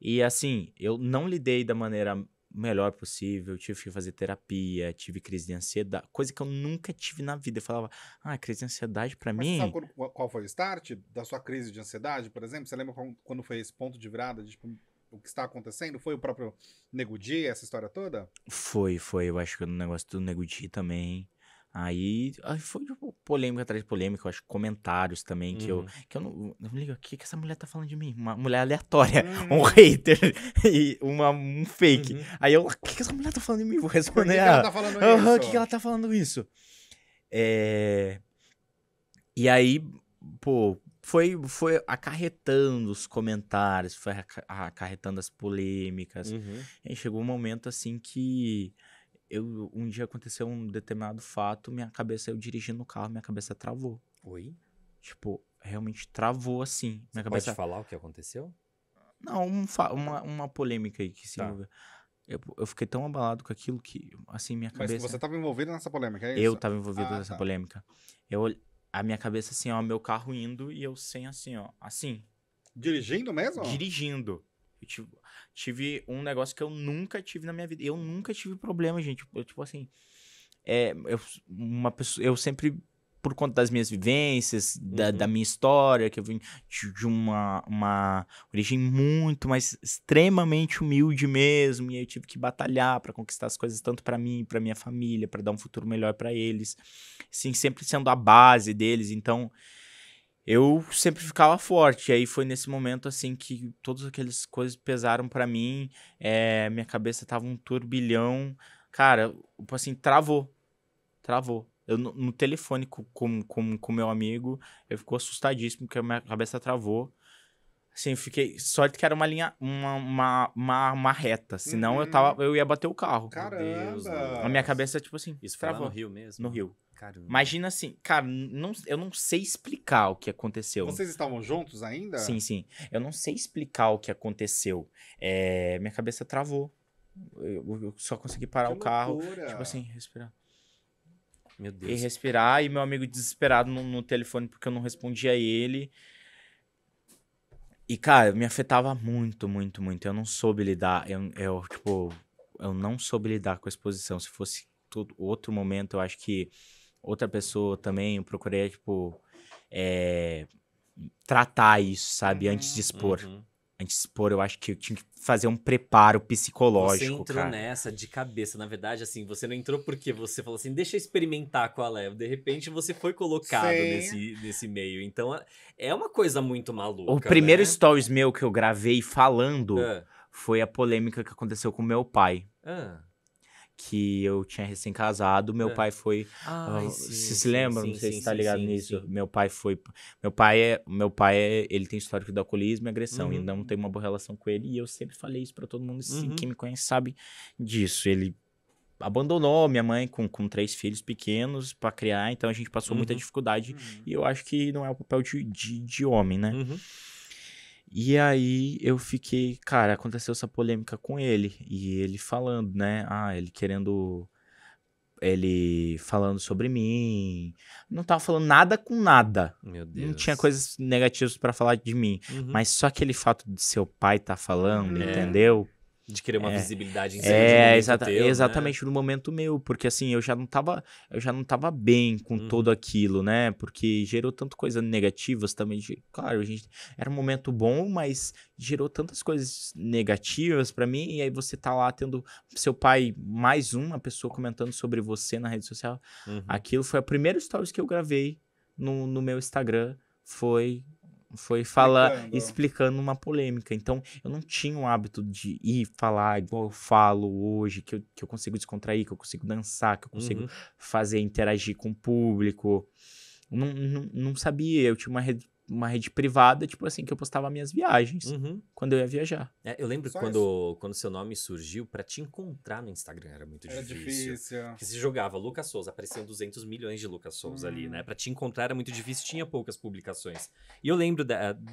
C: E assim, eu não lidei da maneira melhor possível, tive que fazer terapia, tive crise de ansiedade, coisa que eu nunca tive na vida. Eu falava, ah, crise de ansiedade para mim. Sabe
B: qual, qual foi o start da sua crise de ansiedade, por exemplo? Você lembra quando foi esse ponto de virada? De, tipo, o que está acontecendo? Foi o próprio Nego essa história toda?
C: Foi, foi. Eu acho que o negócio do Nego também. Aí, aí foi tipo, polêmica atrás de polêmica, eu acho, comentários também, que uhum. eu que eu não, não ligo, o que, que essa mulher tá falando de mim? Uma mulher aleatória, uhum. um hum. hater e uma, um fake. Uhum. Aí eu, o que, que essa mulher tá falando de mim? Vou responder. Por O que ela ah, tá O que, que ela tá falando isso? É... E aí, pô, foi, foi acarretando os comentários, foi acarretando as polêmicas. Uhum. E chegou um momento assim que eu, um dia aconteceu um determinado fato, minha cabeça, eu dirigindo o carro, minha cabeça travou. Oi? Tipo, realmente travou assim. Minha Você cabeça... Pode
A: falar o que aconteceu?
C: Não, um uma, uma polêmica aí que se tá. Eu, eu, fiquei tão abalado com aquilo que, assim, minha cabeça... Mas você
B: estava envolvido nessa polêmica, é isso? Eu estava envolvido ah, nessa tá.
C: polêmica. Eu, a minha cabeça, assim, ó, meu carro indo e eu sem, assim, ó, assim. Dirigindo mesmo? Dirigindo. Eu tive, tive um negócio que eu nunca tive na minha vida. Eu nunca tive problema, gente. Eu, tipo assim. É, eu, uma pessoa, eu sempre, por conta das minhas vivências, da, da uhum. minha história, que eu vim de, de, uma, uma origem muito, mas extremamente humilde mesmo, e eu tive que batalhar para conquistar as coisas tanto para mim, para minha família, para dar um futuro melhor para eles, assim, sempre sendo a base deles. Então, eu sempre ficava forte. E aí foi nesse momento, assim, que todas aquelas coisas pesaram para mim. É, minha cabeça tava um turbilhão. Cara, assim, travou. Travou. Eu, no telefone com o com, com, meu amigo, eu ficou assustadíssimo, porque a minha cabeça travou. Assim, fiquei. Sorte que era uma linha, uma, uma, uma, uma reta. Senão uhum. eu, tava, uhum. eu ia bater o carro. Caramba! Deus, a minha cabeça, tipo assim. Isso travou. no Rio mesmo? No Rio. Caramba. Imagina assim, cara, não, eu não sei explicar o que aconteceu. Vocês
B: estavam juntos ainda? Sim, sim.
C: Eu não sei explicar o que aconteceu. É, minha cabeça travou. Eu, eu só consegui parar que o carro. Tipo
B: assim, respirar.
C: Meu Deus. E respirar, e meu amigo desesperado no, no telefone porque eu não respondia a ele. E, cara, me afetava muito, muito, muito. Eu não soube lidar. Eu, eu, tipo, eu não soube lidar com a exposição. Se fosse todo outro momento, eu acho que outra pessoa também, eu procurei, tipo, é, tratar isso, sabe? antes de uhum, expor. Uhum. Antes de expor, eu acho que eu tinha que fazer um preparo psicológico. Você entrou cara.
A: nessa de cabeça, na verdade, assim, você não entrou porque você falou assim, deixa eu experimentar qual é. De repente você foi colocado nesse, nesse meio. Então é, é uma coisa muito maluca. O primeiro né?
C: stories meu que eu gravei falando foi a polêmica que aconteceu com meu pai. Ah que eu tinha recém-casado, meu é. pai foi. Ai, uh, se se lembra, sim, não sei sim, se tá ligado nisso. Meu pai foi. Meu pai é. Meu pai é, ele tem histórico de alcoolismo e agressão. Uhum. E não tem uma boa relação com ele. E eu sempre falei isso para todo mundo. Assim, uhum. Quem me conhece sabe disso. Ele abandonou minha mãe com, com três filhos pequenos para criar, então a gente passou uhum. muita dificuldade. Uhum. E eu acho que não é o papel de, de, de homem, né? Uhum. E aí eu fiquei, cara, aconteceu essa polêmica com ele e ele falando, né? Ah, ele querendo ele falando sobre mim. Não tava falando nada com nada. Meu Deus. Não tinha coisas negativas para falar de mim. Uhum. Mas só aquele fato de seu pai tá falando, é. entendeu? de querer uma é, visibilidade em cima é, exata, teu, né? exatamente né? no momento meu, porque assim, eu já não tava, eu já não tava bem com uhum. todo aquilo, né? Porque gerou tanto coisas negativas também, claro, a gente era um momento bom, mas gerou tantas coisas negativas para mim e aí você tá lá tendo seu pai mais uma pessoa comentando sobre você na rede social. Uhum. Aquilo foi a primeira stories que eu gravei no, no meu Instagram foi foi falar, explicando. explicando. uma polêmica. Então, eu não tinha o hábito de ir falar igual eu falo hoje, que eu, que eu consigo descontrair, que eu consigo dançar, que eu consigo uhum. fazer interagir com o público. Não, não, não sabia, eu tinha uma uma rede privada, tipo assim, que eu postava minhas viagens uhum. quando eu ia viajar.
A: É, eu lembro quando, quando seu nome surgiu, para te encontrar no Instagram era muito era difícil. difícil. se jogava Lucas Souza, apareciam 200 milhões de Lucas Souza hum. ali, né? Uhum. Para te encontrar era muito difícil, tinha poucas publicações. E eu lembro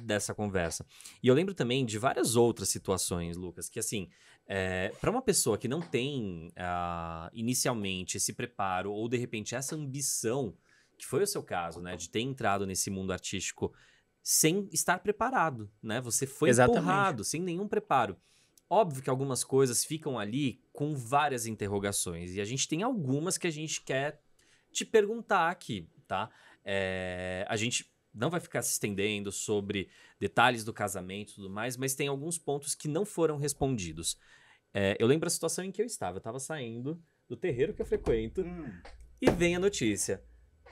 A: dessa conversa. E eu lembro também de várias outras situações, Lucas, que assim, é, eh, para uma pessoa que não tem uh, inicialmente esse preparo ou de repente essa ambição que foi o seu caso, né? De ter entrado nesse mundo artístico sem estar preparado, né? Você foi Exatamente. empurrado, sem nenhum preparo. Óbvio que algumas coisas ficam ali com várias interrogações, e a gente tem algumas que a gente quer te perguntar aqui, tá? É, a gente não vai ficar se estendendo sobre detalhes do casamento e tudo mais, mas tem alguns pontos que não foram respondidos. É, eu lembro a situação em que eu estava. Eu estava saindo do terreiro que eu frequento hum. e vem a notícia.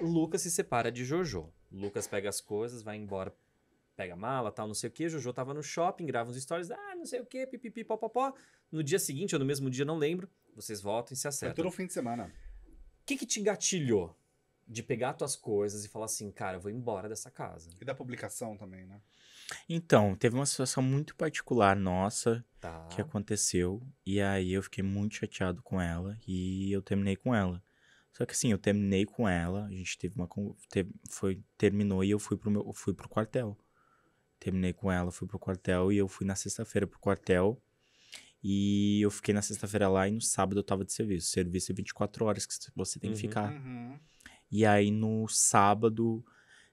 A: Lucas se separa de Jojo. Lucas pega as coisas, vai embora, pega mala, tal, não sei o que. Jojo tava no shopping, grava uns stories, ah, não sei o que, pipipi, pó. No dia seguinte, ou no mesmo dia, não lembro, vocês voltam e se acertam. Foi todo fim de semana. O que que te engatilhou de pegar tuas coisas e falar assim, cara, eu vou embora dessa casa? E da
B: publicação também, né?
C: Então, teve uma situação muito particular nossa tá. que aconteceu. E aí eu fiquei muito chateado com ela e eu terminei com ela. Só que assim, eu terminei com ela, a gente teve uma teve, foi terminou e eu fui pro meu fui pro quartel. Terminei com ela, fui pro quartel e eu fui na sexta-feira pro quartel. E eu fiquei na sexta-feira lá e no sábado eu tava de serviço. Serviço é 24 horas que você tem que uhum, ficar. Uhum. E aí no sábado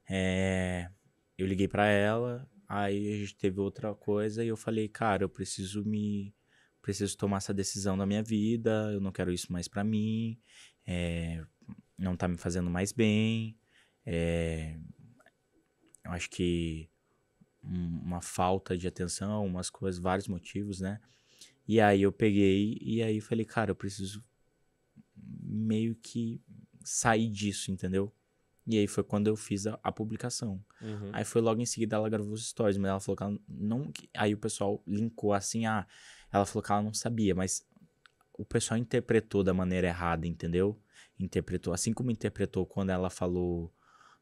C: é, eu liguei para ela, aí a gente teve outra coisa e eu falei, cara, eu preciso me preciso tomar essa decisão da minha vida, eu não quero isso mais para mim é, não está me fazendo mais bem. É, eu acho que uma falta de atenção, umas coisas, vários motivos, né? E aí eu peguei e aí falei, cara, eu preciso meio que sair disso, entendeu? E aí foi quando eu fiz a, a publicação. Uhum. Aí foi logo em seguida ela gravou os stories, mas ela falou que ela não. Aí o pessoal linkou assim, ah, ela falou que ela não sabia, mas o pessoal interpretou da maneira errada, entendeu? Interpretou, assim como interpretou quando ela falou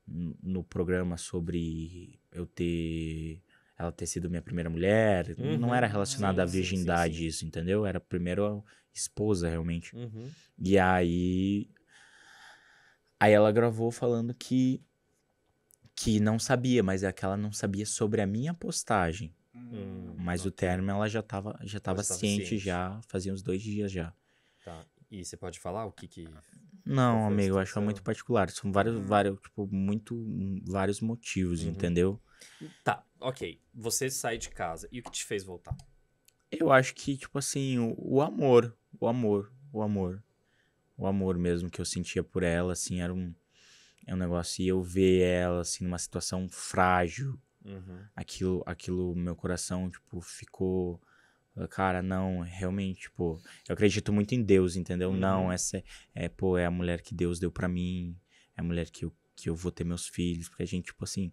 C: no programa sobre eu ter ela ter sido minha primeira mulher, uhum. não era relacionada à virgindade sim, sim. isso, entendeu? Era primeiro esposa realmente. Uhum. E aí aí ela gravou falando que que não sabia, mas é que ela não sabia sobre a minha postagem. Hum, Mas tá. o termo ela já estava já tava ciente, ciente, já, fazia uns dois dias já.
A: Tá. E você pode falar o que que...
C: Não, amigo, eu acho muito particular. São vários, hum. vários, tipo, muito, vários motivos, uhum. entendeu?
A: Tá, ok. Você sai de casa. E o que te fez voltar?
C: Eu acho que, tipo assim, o, o amor, o amor, o amor. O amor mesmo que eu sentia por ela, assim, era um é um negócio e eu ver ela assim numa situação frágil, Uhum. Aquilo, aquilo, meu coração, tipo, ficou. Ah, cara, não, realmente, pô tipo, eu acredito muito em Deus, entendeu? Uhum. Não, essa é, é pô, é a mulher que Deus deu para mim, é a mulher que eu, que eu vou ter meus filhos, porque a gente, tipo assim,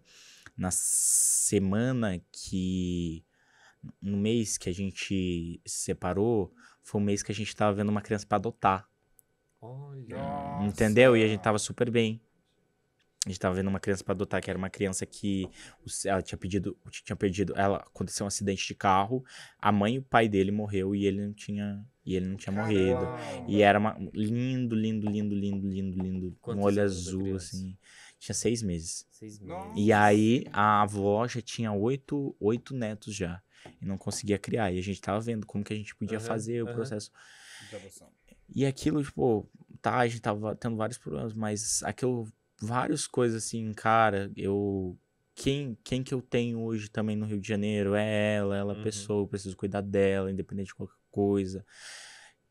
C: na semana que no mês que a gente se separou, foi um mês que a gente tava vendo uma criança para adotar. Olha. Entendeu? E a gente tava super bem a gente tava vendo uma criança para adotar, que era uma criança que ela tinha pedido, tinha perdido, ela aconteceu um acidente de carro, a mãe e o pai dele morreu e ele não tinha e ele não tinha Caramba. morrido. E era uma, lindo, lindo, lindo, lindo, lindo, lindo, com um olho azul assim. Tinha seis meses. Seis meses. E aí a avó já tinha oito, oito netos já e não conseguia criar. E a gente tava vendo como que a gente podia uhum, fazer uhum. o processo. E aquilo, tipo, tá, a gente tava tendo vários problemas, mas aquilo várias coisas assim, cara, eu quem, quem que eu tenho hoje também no Rio de Janeiro é ela, ela é uhum. pessoa, eu preciso cuidar dela, independente de qualquer coisa.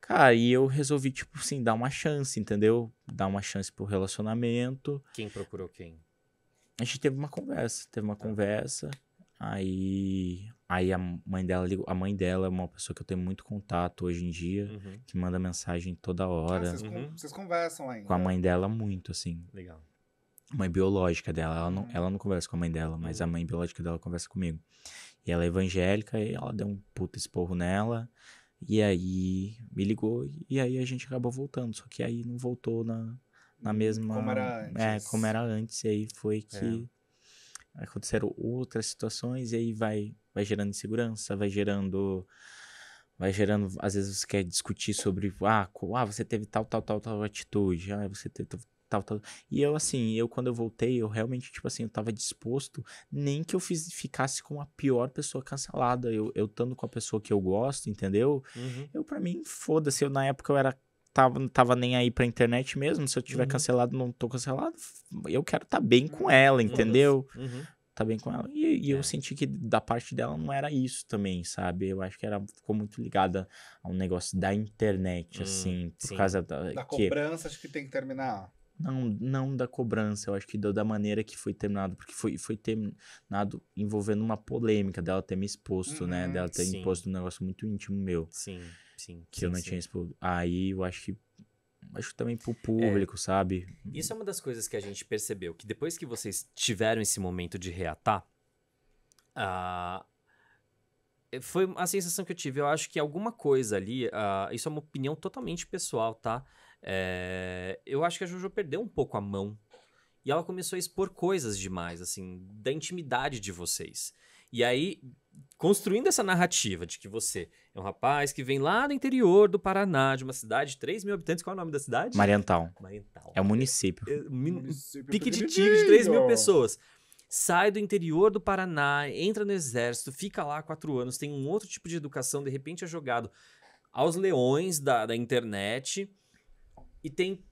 C: Cara, e eu resolvi, tipo assim, dar uma chance, entendeu? Dar uma chance pro relacionamento.
A: Quem procurou quem?
C: A gente teve uma conversa, teve uma ah. conversa. Aí, aí a mãe dela ligou. A mãe dela é uma pessoa que eu tenho muito contato hoje em dia, uhum. que manda mensagem toda ah, hora. Ah, vocês, uhum.
B: vocês conversam ainda. Com a mãe
C: dela muito, assim. Legal mãe biológica dela. Ela não, ela não conversa com a mãe dela, mas a mãe biológica dela conversa comigo. E ela é evangélica e ela deu um puta esporro nela. E aí me ligou e aí a gente acabou voltando. Só que aí não voltou na, na mesma. Como era antes. É, como era antes. E aí foi é. que é. aconteceram outras situações e aí vai, vai gerando insegurança, vai gerando. Vai gerando, às vezes você quer discutir sobre, ah, ah você teve tal, tal, tal, tal atitude, ah, você teve tal, tal. E eu, assim, eu quando eu voltei, eu realmente, tipo assim, eu tava disposto, nem que eu fiz, ficasse com a pior pessoa cancelada. Eu, eu estando com a pessoa que eu gosto, entendeu? Uhum. Eu, para mim, foda-se. Eu, na época, eu era tava, tava nem aí pra internet mesmo. Se eu tiver uhum. cancelado, não tô cancelado. Eu quero estar tá bem com ela, entendeu? Uhum. Tá bem com ela. E, e é. eu senti que da parte dela não era isso também, sabe? Eu acho que era ficou muito ligada ao negócio da internet, hum, assim, por sim. causa da. Da que...
B: cobrança acho que tem que terminar.
C: Não, não da cobrança, eu acho que da maneira que foi terminado, porque foi, foi terminado envolvendo uma polêmica dela ter me exposto, né, uhum, né? Dela ter sim. imposto um negócio muito íntimo meu.
A: Sim, sim. Que sim, eu não sim. tinha
C: exposto. Aí eu acho que. Acho que também pro é. público, é,
A: sabe? Isso é uma das coisas que a gente percebeu, que depois que vocês tiveram esse momento de reatar, a, ah, foi a sensação que eu tive. Eu acho que alguma coisa ali, uh, isso é uma opinião totalmente pessoal, tá? É, eu acho que a Jojo perdeu um pouco a mão. E ela começou a expor coisas demais, assim, da intimidade de vocês. E aí, construindo essa narrativa de que você é um rapaz que vem lá do interior do Paraná, de uma cidade de 3 mil habitantes, qual é o nome da cidade? Mariental. Mariental.
C: É o município.
A: É, município pique de tigre de 3 mil pessoas. Sai do interior do Paraná, entra no exército, fica lá quatro anos, tem um outro tipo de educação, de repente é jogado aos leões da, da internet e tem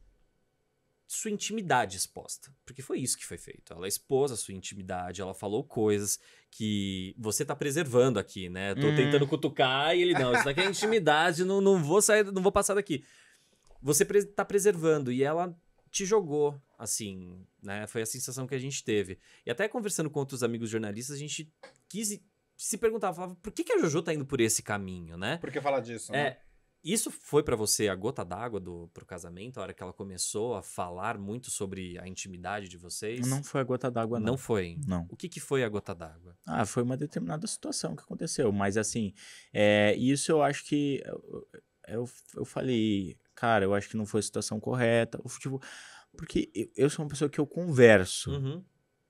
A: sua intimidade exposta. Porque foi isso que foi feito. Ela expôs a sua intimidade, ela falou coisas que você tá preservando aqui, né? Tô hum. tentando cutucar e ele, não, isso daqui é intimidade, não, não vou sair, não vou passar daqui. Você pre tá preservando e ela te jogou, assim, né? Foi a sensação que a gente teve. E até conversando com outros amigos jornalistas, a gente quis se perguntava, falava, por que, que a Jojo tá indo por esse caminho, né? Por que falar disso, é, né? Isso foi para você a gota d'água do pro casamento, a hora que ela começou a falar muito sobre a intimidade de vocês? Não foi a gota d'água, não. Não foi? Não. O que, que foi a gota d'água?
C: Ah, foi uma determinada situação que aconteceu. Mas assim, é, isso eu acho que. Eu, eu, eu falei, cara, eu acho que não foi a situação correta. Tipo, porque eu sou uma pessoa que eu converso. Uhum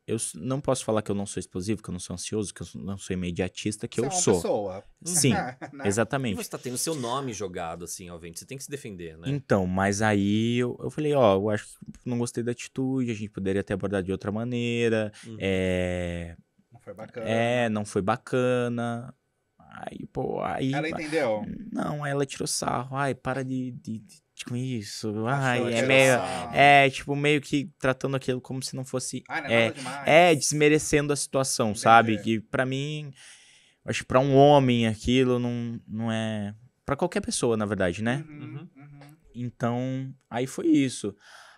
C: eu não posso falar que eu não sou explosivo, que eu não sou ansioso, que eu não sou imediatista, que você é eu é uma sou. Pessoa. Sim, né? exatamente. Você está tendo
A: seu nome jogado assim ao vento, você tem que se defender, né?
C: Então, mas aí eu, eu falei, ó, eu acho que não gostei da atitude, a gente poderia até abordar de outra maneira. Uhum. É... Não foi bacana. É, não foi bacana. Aí, pô, aí. Ela entendeu? Não, ela tirou sarro. Ai, para de, de, de com isso. Ai, é meio. É, tipo, meio que tratando aquilo como se não fosse. Ai, não é, é, é, desmerecendo a situação, Entendi. sabe? Que para mim, acho que pra um homem aquilo não, não é. para qualquer pessoa, na verdade, né?
D: Uhum, uhum, uhum.
C: Então, aí foi isso.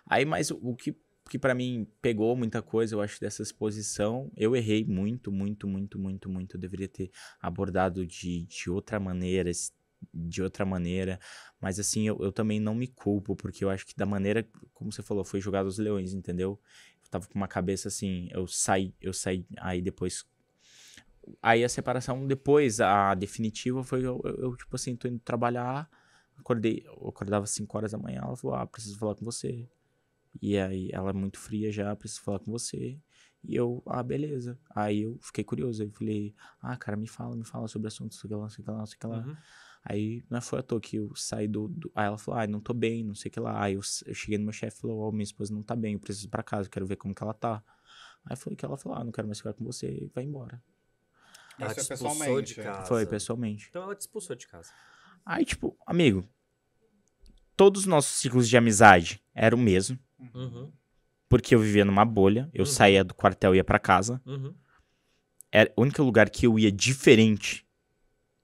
C: Aí, mas o que, que para mim pegou muita coisa, eu acho, dessa exposição, eu errei muito, muito, muito, muito, muito. Eu deveria ter abordado de, de outra maneira esse de outra maneira. Mas assim, eu, eu também não me culpo, porque eu acho que da maneira, como você falou, foi jogado os leões, entendeu? Eu tava com uma cabeça assim, eu saí, eu saí, aí depois. Aí a separação depois, a definitiva, foi eu, eu, eu tipo assim, tô indo trabalhar, acordei, eu acordava 5 horas da manhã, ela falou, ah, preciso falar com você. E aí ela é muito fria já, preciso falar com você. E eu, ah, beleza. Aí eu fiquei curioso, aí falei, ah, cara, me fala, me fala sobre assuntos, sei lá, sei lá, sei lá. Uhum. Aí não é foi à toa que eu saí do. do... Aí ela falou, ah, não tô bem, não sei o que lá. Aí eu, eu cheguei no meu chefe e falou, oh, minha esposa não tá bem, eu preciso ir pra casa, quero ver como que ela tá. Aí foi que ela falou, ah, não quero mais ficar com você, e vai
A: embora. Ela, te expulsou pessoalmente, de casa. Foi, pessoalmente. Então ela te expulsou de casa.
C: Aí, tipo, amigo, todos os nossos ciclos de amizade eram o mesmo. Uhum. Porque eu vivia numa bolha, eu uhum. saía do quartel e ia para casa. Uhum. Era o único lugar que eu ia diferente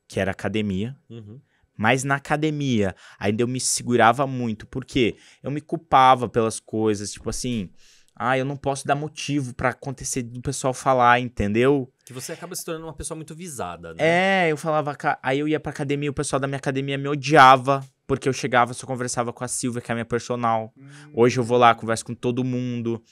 C: que era academia. Uhum. Mas na academia, ainda eu me segurava muito, porque eu me culpava pelas coisas, tipo assim, ah, eu não posso dar motivo para acontecer do pessoal falar, entendeu?
A: Que você acaba se tornando uma pessoa muito visada, né?
C: É, eu falava, aí eu ia pra academia, o pessoal da minha academia me odiava, porque eu chegava, só conversava com a Silvia, que é a minha personal. Hum. Hoje eu vou lá, converso com todo mundo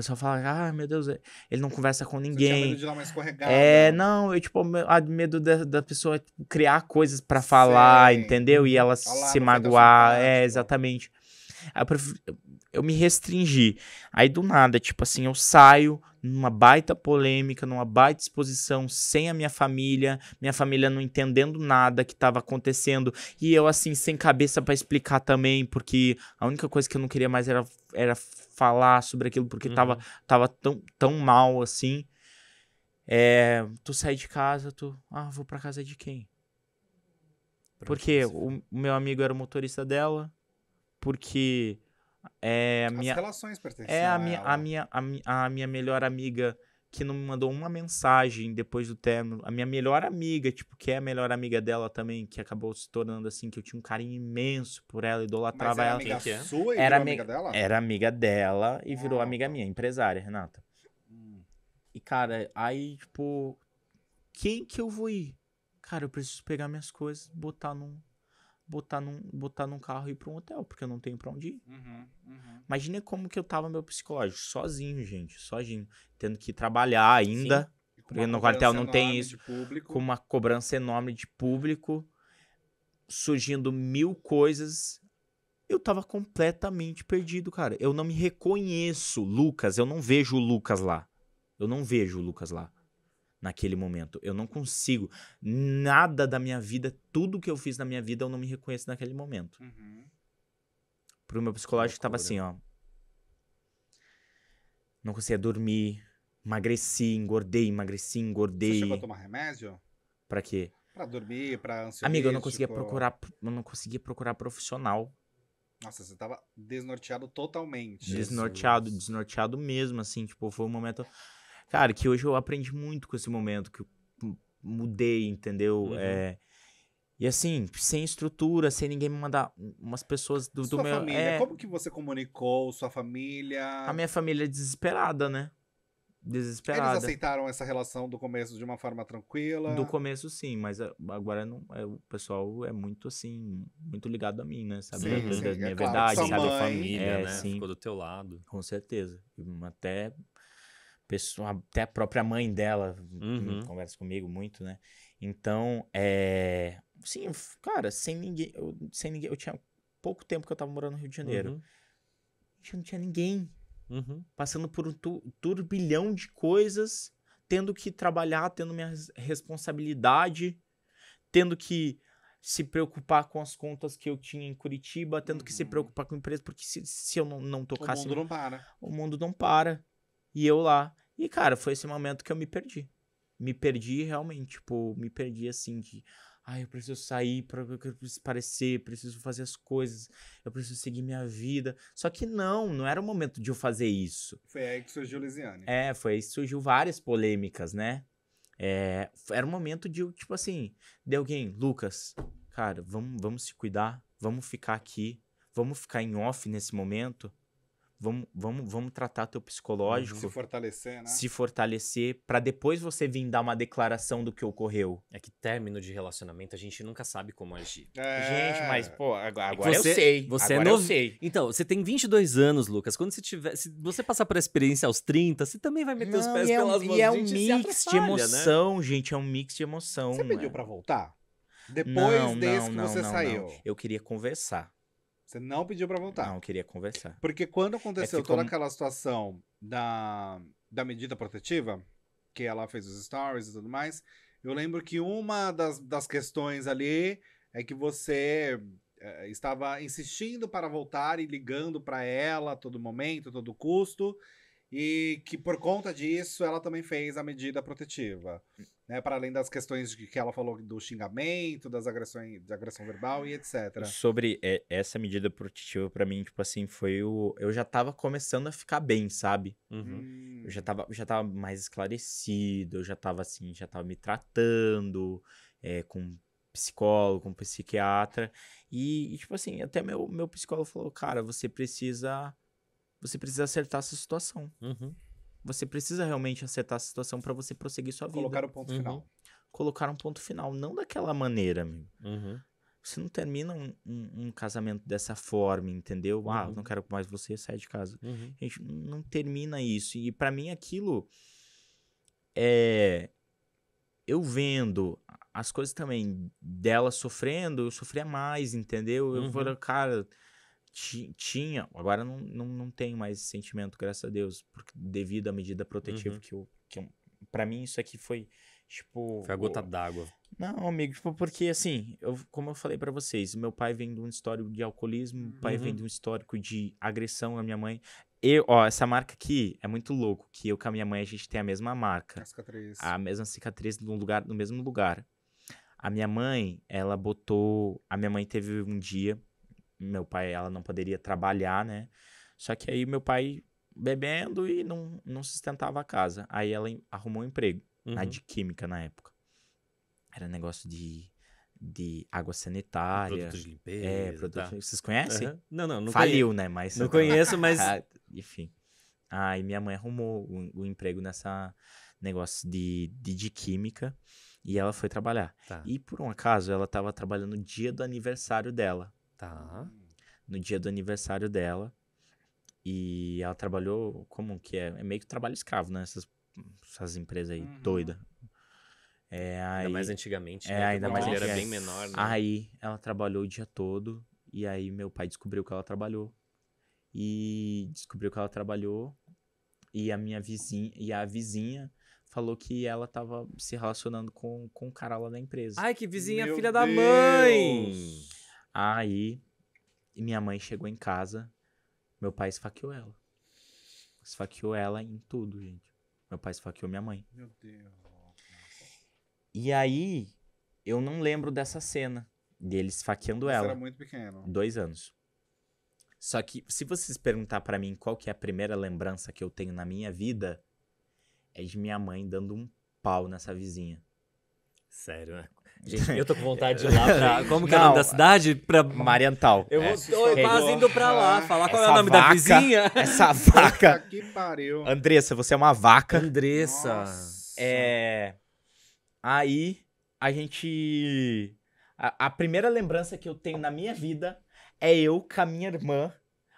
C: pessoa fala, ah, meu Deus, ele não conversa com ninguém. Você medo de dar uma escorregada. É, né? não, eu, tipo, a medo da, da pessoa tipo, criar coisas para falar, entendeu? E ela Olá, uhum. se magoar. É, exatamente. Eu prefiro, eu me restringi. Aí do nada, tipo assim, eu saio numa baita polêmica, numa baita exposição, sem a minha família, minha família não entendendo nada que estava acontecendo, e eu assim, sem cabeça para explicar também, porque a única coisa que eu não queria mais era, era falar sobre aquilo, porque uhum. tava, tava tão, tão mal assim. É, tu sai de casa, tu. Ah, vou pra casa de quem? Pra porque o, o meu amigo era o motorista dela, porque é a minha, As relações pertencem é a minha, a, minha, a, minha, a minha melhor amiga que não me mandou uma mensagem depois do término. A minha melhor amiga, tipo, que é a melhor amiga dela também, que acabou se tornando assim, que eu tinha um carinho imenso por ela, idolatrava era ela. Amiga que é? sua e era amiga dela? Era amiga dela e ah, virou amiga tá. minha, empresária, Renata. Hum. E, cara, aí, tipo, quem que eu vou ir? Cara, eu preciso pegar minhas coisas, botar num botar num, botar num carro e ir pra um hotel, porque eu não tenho pra onde ir. Uhum, uhum. Imagina como que eu tava meu psicológico, sozinho, gente, sozinho, tendo que trabalhar ainda, porque no quartel não tem isso, com uma cobrança enorme de público, surgindo mil coisas. Eu tava completamente perdido, cara. Eu não me reconheço, Lucas, eu não vejo o Lucas lá. Eu não vejo o Lucas lá naquele momento. Eu não consigo. Nada da minha vida, tudo que eu fiz na minha vida, eu não me reconheço naquele momento. Uhum. Pro meu psicológico estava assim, ó. Não conseguia dormir, emagreci, engordei, emagreci, engordei. Você chegou a
B: tomar remédio? Pra quê? Pra dormir, pra ansiolítico. Amigo, eu não conseguia procurar,
C: eu não conseguia procurar profissional.
B: Nossa, você tava desnorteado totalmente. Desnorteado,
C: Jesus. desnorteado mesmo, assim, tipo, foi um momento Cara, que hoje eu aprendi muito com esse momento, que eu mudei, entendeu? Uhum. É, e assim, sem estrutura, sem ninguém me mandar umas pessoas do, sua do meu. Família, é... Como
B: que você comunicou, sua família? A minha
C: família é desesperada, né? Desesperada. Eles
B: aceitaram essa relação do começo de uma forma tranquila? Do
C: começo, sim, mas agora não, é, o pessoal é muito assim, muito ligado a mim, né? Sabe? Sim, da, sim, da é minha é claro. verdade, Sua sabe? a é, família, é, né? Sim. Ficou do teu lado. Com certeza. Até pessoa, até a própria mãe dela uhum. conversa comigo muito, né? Então, é. Sim, cara, sem ninguém. Eu, sem ninguém. Eu tinha pouco tempo que eu tava morando no Rio de Janeiro. Uhum. Eu não tinha ninguém. Uhum. Passando por um tu, turbilhão de coisas, tendo que trabalhar, tendo minha responsabilidade, tendo que se preocupar com as contas que eu tinha em Curitiba, tendo uhum. que se uhum. preocupar com a empresa, porque se, se eu não, não tocasse. O mundo não para. O mundo não para. E eu lá. E, cara, foi esse momento que eu me perdi. Me perdi realmente, tipo, me perdi assim de. Ai, eu preciso sair, pra, eu preciso parecer, preciso fazer as coisas, eu preciso seguir minha vida. Só que não, não era o momento de eu fazer isso.
B: Foi aí que surgiu Lisiane.
C: É, foi aí que surgiu várias polêmicas, né? É, era o momento de, tipo assim, de alguém, Lucas, cara, vamos, vamos se cuidar, vamos ficar aqui, vamos ficar em off nesse momento, Vamos, vamos, vamos tratar teu psicológico. Se fortalecer, né? Se fortalecer, para depois você vir
A: dar uma declaração do que ocorreu. É que término de relacionamento a gente nunca sabe como agir. É... Gente, mas, pô, é agora, agora você, eu sei. Você é agora é novo. Então, você tem 22 anos, Lucas. Quando você tiver. Se você passar por experiência aos 30, você também vai meter Não, os pés
C: é pelas um, mãos. E é um mix de né? emoção,
A: né? gente. É um mix de emoção. Você pediu né? pra voltar? Depois não, não, que não, você não,
C: saiu. Não. Eu queria conversar. Você não pediu para voltar. Não, eu queria conversar. Porque quando aconteceu é, ficou... toda aquela
B: situação da, da medida protetiva, que ela fez os stories e tudo mais, eu lembro que uma das, das questões ali é que você é, estava insistindo para voltar e ligando para ela a todo momento, a todo custo, e que por conta disso ela também fez a medida protetiva né? Para além das questões de que ela falou do xingamento, das agressões, de agressão verbal e etc.
C: Sobre é, essa medida protetiva para mim, tipo assim, foi o eu já tava começando a ficar bem, sabe? Uhum. Hum. Eu já tava, já tava mais esclarecido, eu já tava assim, já tava me tratando é, com psicólogo, com psiquiatra e, e tipo assim, até meu meu psicólogo falou, cara, você precisa você precisa acertar essa situação. Uhum. Você precisa realmente acertar a situação para você prosseguir sua vida.
B: Colocar um ponto uhum. final.
C: Colocar um ponto final, não daquela maneira, amigo. Uhum. Você não termina um, um, um, casamento dessa forma, entendeu? Ah, uhum. não quero mais você, sai de casa. Uhum. A gente não termina isso. E para mim aquilo é eu vendo as coisas também dela sofrendo, eu sofria mais, entendeu? Eu falei, vou, uhum. cara, tinha, agora não, não, não tenho mais esse sentimento, graças a Deus, porque, devido à medida protetiva uhum. que eu. Que eu pra mim, isso aqui foi,
A: tipo. Foi a gota d'água.
C: Não, amigo, tipo, porque assim, eu, como eu falei para vocês, meu pai vem de um histórico de alcoolismo, meu uhum. pai vem uhum. de um histórico de agressão à minha mãe. Eu, ó, essa marca aqui é muito louco, que eu com a minha mãe a gente tem a mesma marca. A cicatriz. A mesma cicatriz no, lugar, no mesmo lugar. A minha mãe, ela botou. A minha mãe teve um dia meu pai, ela não poderia trabalhar, né? Só que aí meu pai bebendo e não, não sustentava a casa. Aí ela arrumou um emprego né, uhum. na de química na época. Era negócio de de água sanitária. Produtos de limpeza. É, produtos. Tá. Vocês conhecem? Uhum. Não, não, não Faliu, né? Mas, não conheço, mas. Ah, enfim. Aí minha mãe arrumou o, emprego nessa negócio de, de, de, química e ela foi trabalhar. Tá. E por um acaso ela estava trabalhando no dia do aniversário dela. Tá. No dia do aniversário dela. E ela trabalhou, como que é? É meio que trabalho escravo, né? Essas, essas empresas aí, uhum. doida. É, aí, ainda mais antigamente, é, né? Ainda mais era bem menor, né? Aí ela trabalhou o dia todo. E aí meu pai descobriu que ela trabalhou. E descobriu que ela trabalhou. E a minha vizinha, e a vizinha falou que ela tava se relacionando com, com o um cara lá da empresa. Ai, que vizinha, meu filha Deus. da mãe! Aí minha mãe chegou em casa, meu pai esfaqueou ela. Esfaqueou ela em tudo, gente. Meu pai esfaqueou minha mãe. Meu Deus. E aí, eu não lembro dessa cena dele esfaqueando Você ela. era muito pequeno. Dois anos. Só que, se vocês perguntar para mim qual que é a primeira lembrança que eu tenho na minha vida, é de minha mãe dando um pau nessa
A: vizinha. Sério, né? Gente, eu tô com vontade de ir lá. Pra... Como que é o nome da cidade? Pra... Mariental. Eu vou... É. tô quase indo pra lá, ah, falar qual é o nome vaca, da vizinha. Essa
B: vaca. Puta que pariu.
C: Andressa, você é uma vaca. Andressa. Nossa. É. Aí a gente. A, a primeira lembrança que eu tenho na minha vida é eu com a minha irmã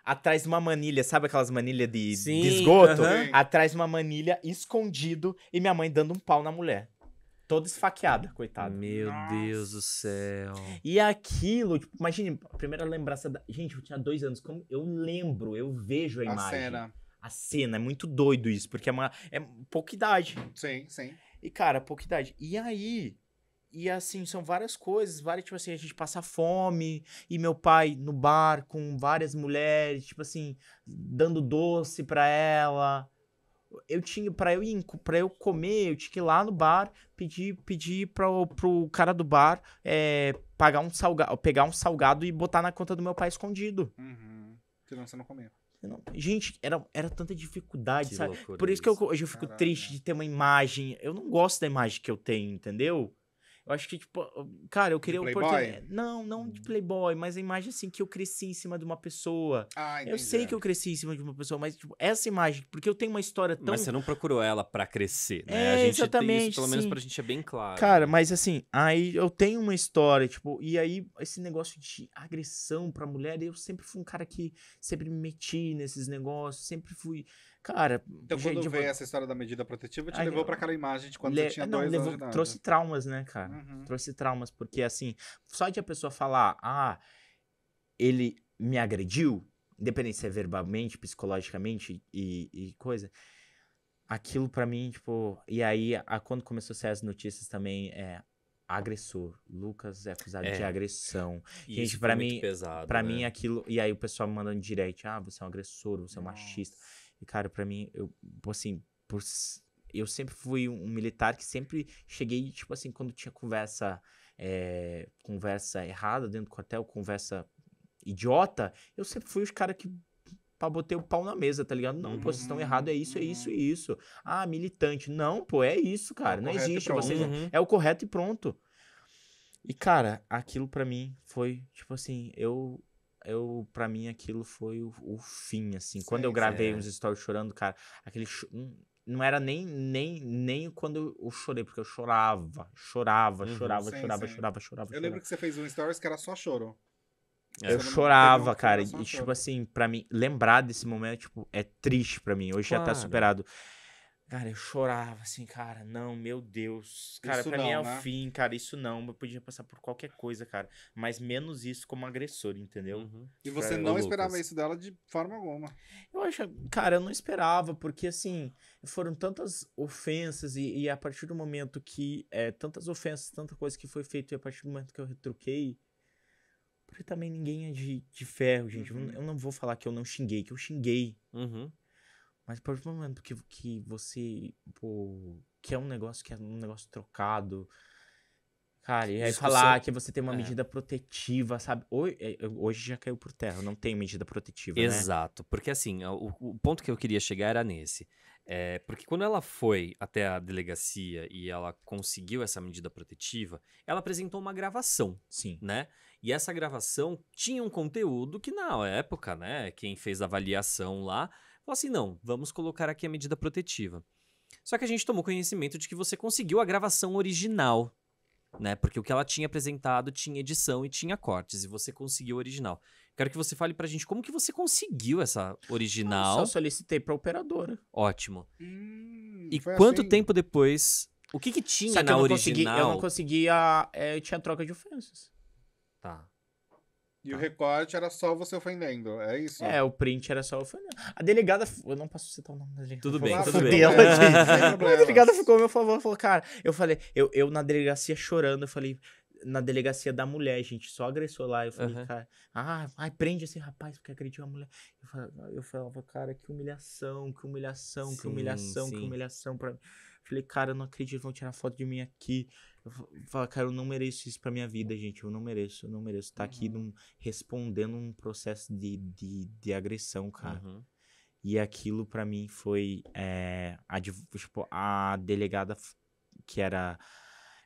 C: atrás de uma manilha, sabe aquelas manilhas de, Sim, de esgoto? Uh -huh. Atrás de uma manilha, escondido, e minha mãe dando um pau na mulher toda esfaqueada, coitada. Meu Nossa. Deus do céu. E aquilo, tipo, imagine, a primeira lembrança da. Gente, eu tinha dois anos. Como eu lembro, eu vejo a, a imagem. Cena. A cena. É muito doido isso, porque é uma. É pouca idade. Sim, sim. E, cara, pouca idade. E aí. E assim, são várias coisas, várias, tipo assim, a gente passa fome, e meu pai no bar com várias mulheres, tipo assim, dando doce pra ela, eu tinha para eu ir, para eu comer, eu tinha que ir lá no bar, pedir, pedir para pro cara do bar é, pagar um salgado, pegar um salgado e botar na conta do meu pai escondido.
B: Uhum. Senão você não comia.
C: Não, gente, era, era tanta dificuldade, que sabe? Por isso, isso que eu, hoje eu fico Caralho. triste de ter uma imagem. Eu não gosto da imagem que eu tenho, entendeu? Eu acho que, tipo, cara, eu queria oportunidade. Não, não de hum. Playboy, mas a imagem assim que eu cresci em cima de uma pessoa. Ah, eu sei é. que eu cresci em cima de uma pessoa, mas tipo, essa imagem, porque eu tenho uma história tão. Mas você não
A: procurou ela para crescer, né? É, a gente exatamente, tem isso, pelo sim. menos pra gente é bem claro. Cara,
C: né? mas assim, aí eu tenho uma história, tipo, e aí esse negócio de agressão pra mulher, eu sempre fui um cara que sempre me meti nesses negócios, sempre fui. Cara. Então, quando de... veio essa história
B: da medida protetiva, te levou para aquela imagem de quando le... você tinha não, dois levou... anos Trouxe
C: traumas, né, cara? Uhum. Trouxe traumas, porque assim, só de a pessoa falar, ah, ele me agrediu, independente se é verbalmente, psicologicamente e, e coisa. Aquilo para mim, tipo. E aí, a, quando começou a sair as notícias também, é, agressor. Lucas é acusado é. de agressão. E Gente, para mim, para né? mim aquilo, e aí o pessoal me mandando direct, ah, você é um agressor, você é um machista. E, cara, para mim, eu, assim, por, eu sempre fui um militar que sempre cheguei, tipo assim, quando tinha conversa, é, conversa errada dentro do quartel, conversa idiota, eu sempre fui os caras que pra botar o pau na mesa, tá ligado? Não, uhum. pô, vocês estão uhum. errados, é isso, é isso e uhum. é isso. Ah, militante. Não, pô, é isso, cara. É não existe. Vocês, é, uhum. É o correto e pronto. E, cara, aquilo para mim foi, tipo assim, eu eu para mim aquilo foi o, o fim, assim. Sim, quando eu gravei sim. uns stories chorando, cara, aquele cho... não era nem nem nem quando eu chorei, porque eu chorava, chorava, uhum, chorava, sim, chorava, chorava, chorava. Eu chorava. lembro
B: que você fez um stories que era só choro. É. Eu chorava, cara, e tipo
C: assim, para mim lembrar desse momento, tipo, é triste para mim. Hoje claro. já tá superado. Cara, eu chorava assim, cara, não, meu Deus. Cara, isso pra não, mim é o né? fim, cara, isso não. Eu podia passar por qualquer coisa, cara. Mas menos isso como agressor, entendeu? Uhum. E tipo, você é, não esperava
B: isso dela de forma alguma. Eu acho,
C: cara, eu não esperava, porque assim, foram tantas ofensas e, e a partir do momento que. É, tantas ofensas, tanta coisa que foi feita e a partir do momento que eu retruquei. Porque também ninguém é de, de ferro, gente. Uhum. Eu não vou falar que eu não xinguei, que eu xinguei. Uhum. Mas por um momento que, que você, pô, que é um negócio que é um negócio trocado, cara, e aí falar que você tem uma é. medida protetiva, sabe?
A: Hoje, é, hoje já caiu por terra, não tem medida protetiva, né? Exato, né? porque assim, o, o, ponto que eu queria chegar era nesse. É, porque quando ela foi até a delegacia e ela conseguiu essa medida protetiva, ela apresentou uma gravação, Sim. né? E essa gravação tinha um conteúdo que na época, né, quem fez a avaliação lá Falou assim: não, vamos colocar aqui a medida protetiva. Só que a gente tomou conhecimento de que você conseguiu a gravação original, né? Porque o que ela tinha apresentado tinha edição e tinha cortes, e você conseguiu o original. Quero que você fale pra gente como que você conseguiu essa original. Ah, eu só solicitei pra operadora. Ótimo. Hum, e quanto assim. tempo depois? O que que tinha que
C: na eu original? Consegui, eu não conseguia. É, eh, eu tinha troca de ofensas.
B: Tá. E o tá. recorte era só você ofendendo, é isso? É, o
C: print era só ofendendo.
B: A delegada. Eu não posso citar o nome da delegada. Tudo bem, tudo bem. Dela, é, a delegada ficou ao meu favor, falou, cara. Eu
C: falei, eu, eu na delegacia chorando, eu falei, na delegacia da mulher, gente, só agressou lá. Eu falei, uhum. cara, ah, ai, prende esse rapaz porque agrediu a mulher. Eu falava, eu falava cara, que humilhação, que humilhação, sim, que humilhação, sim. que humilhação pra mim. Falei, cara, eu não acredito, vão tirar foto de mim aqui. Eu falo, cara, eu não mereço isso pra minha vida, gente. Eu não mereço, eu não mereço estar tá aqui uhum. num, respondendo um processo de, de, de agressão, cara. Uhum. E aquilo para mim foi. É, a, tipo, a delegada que era.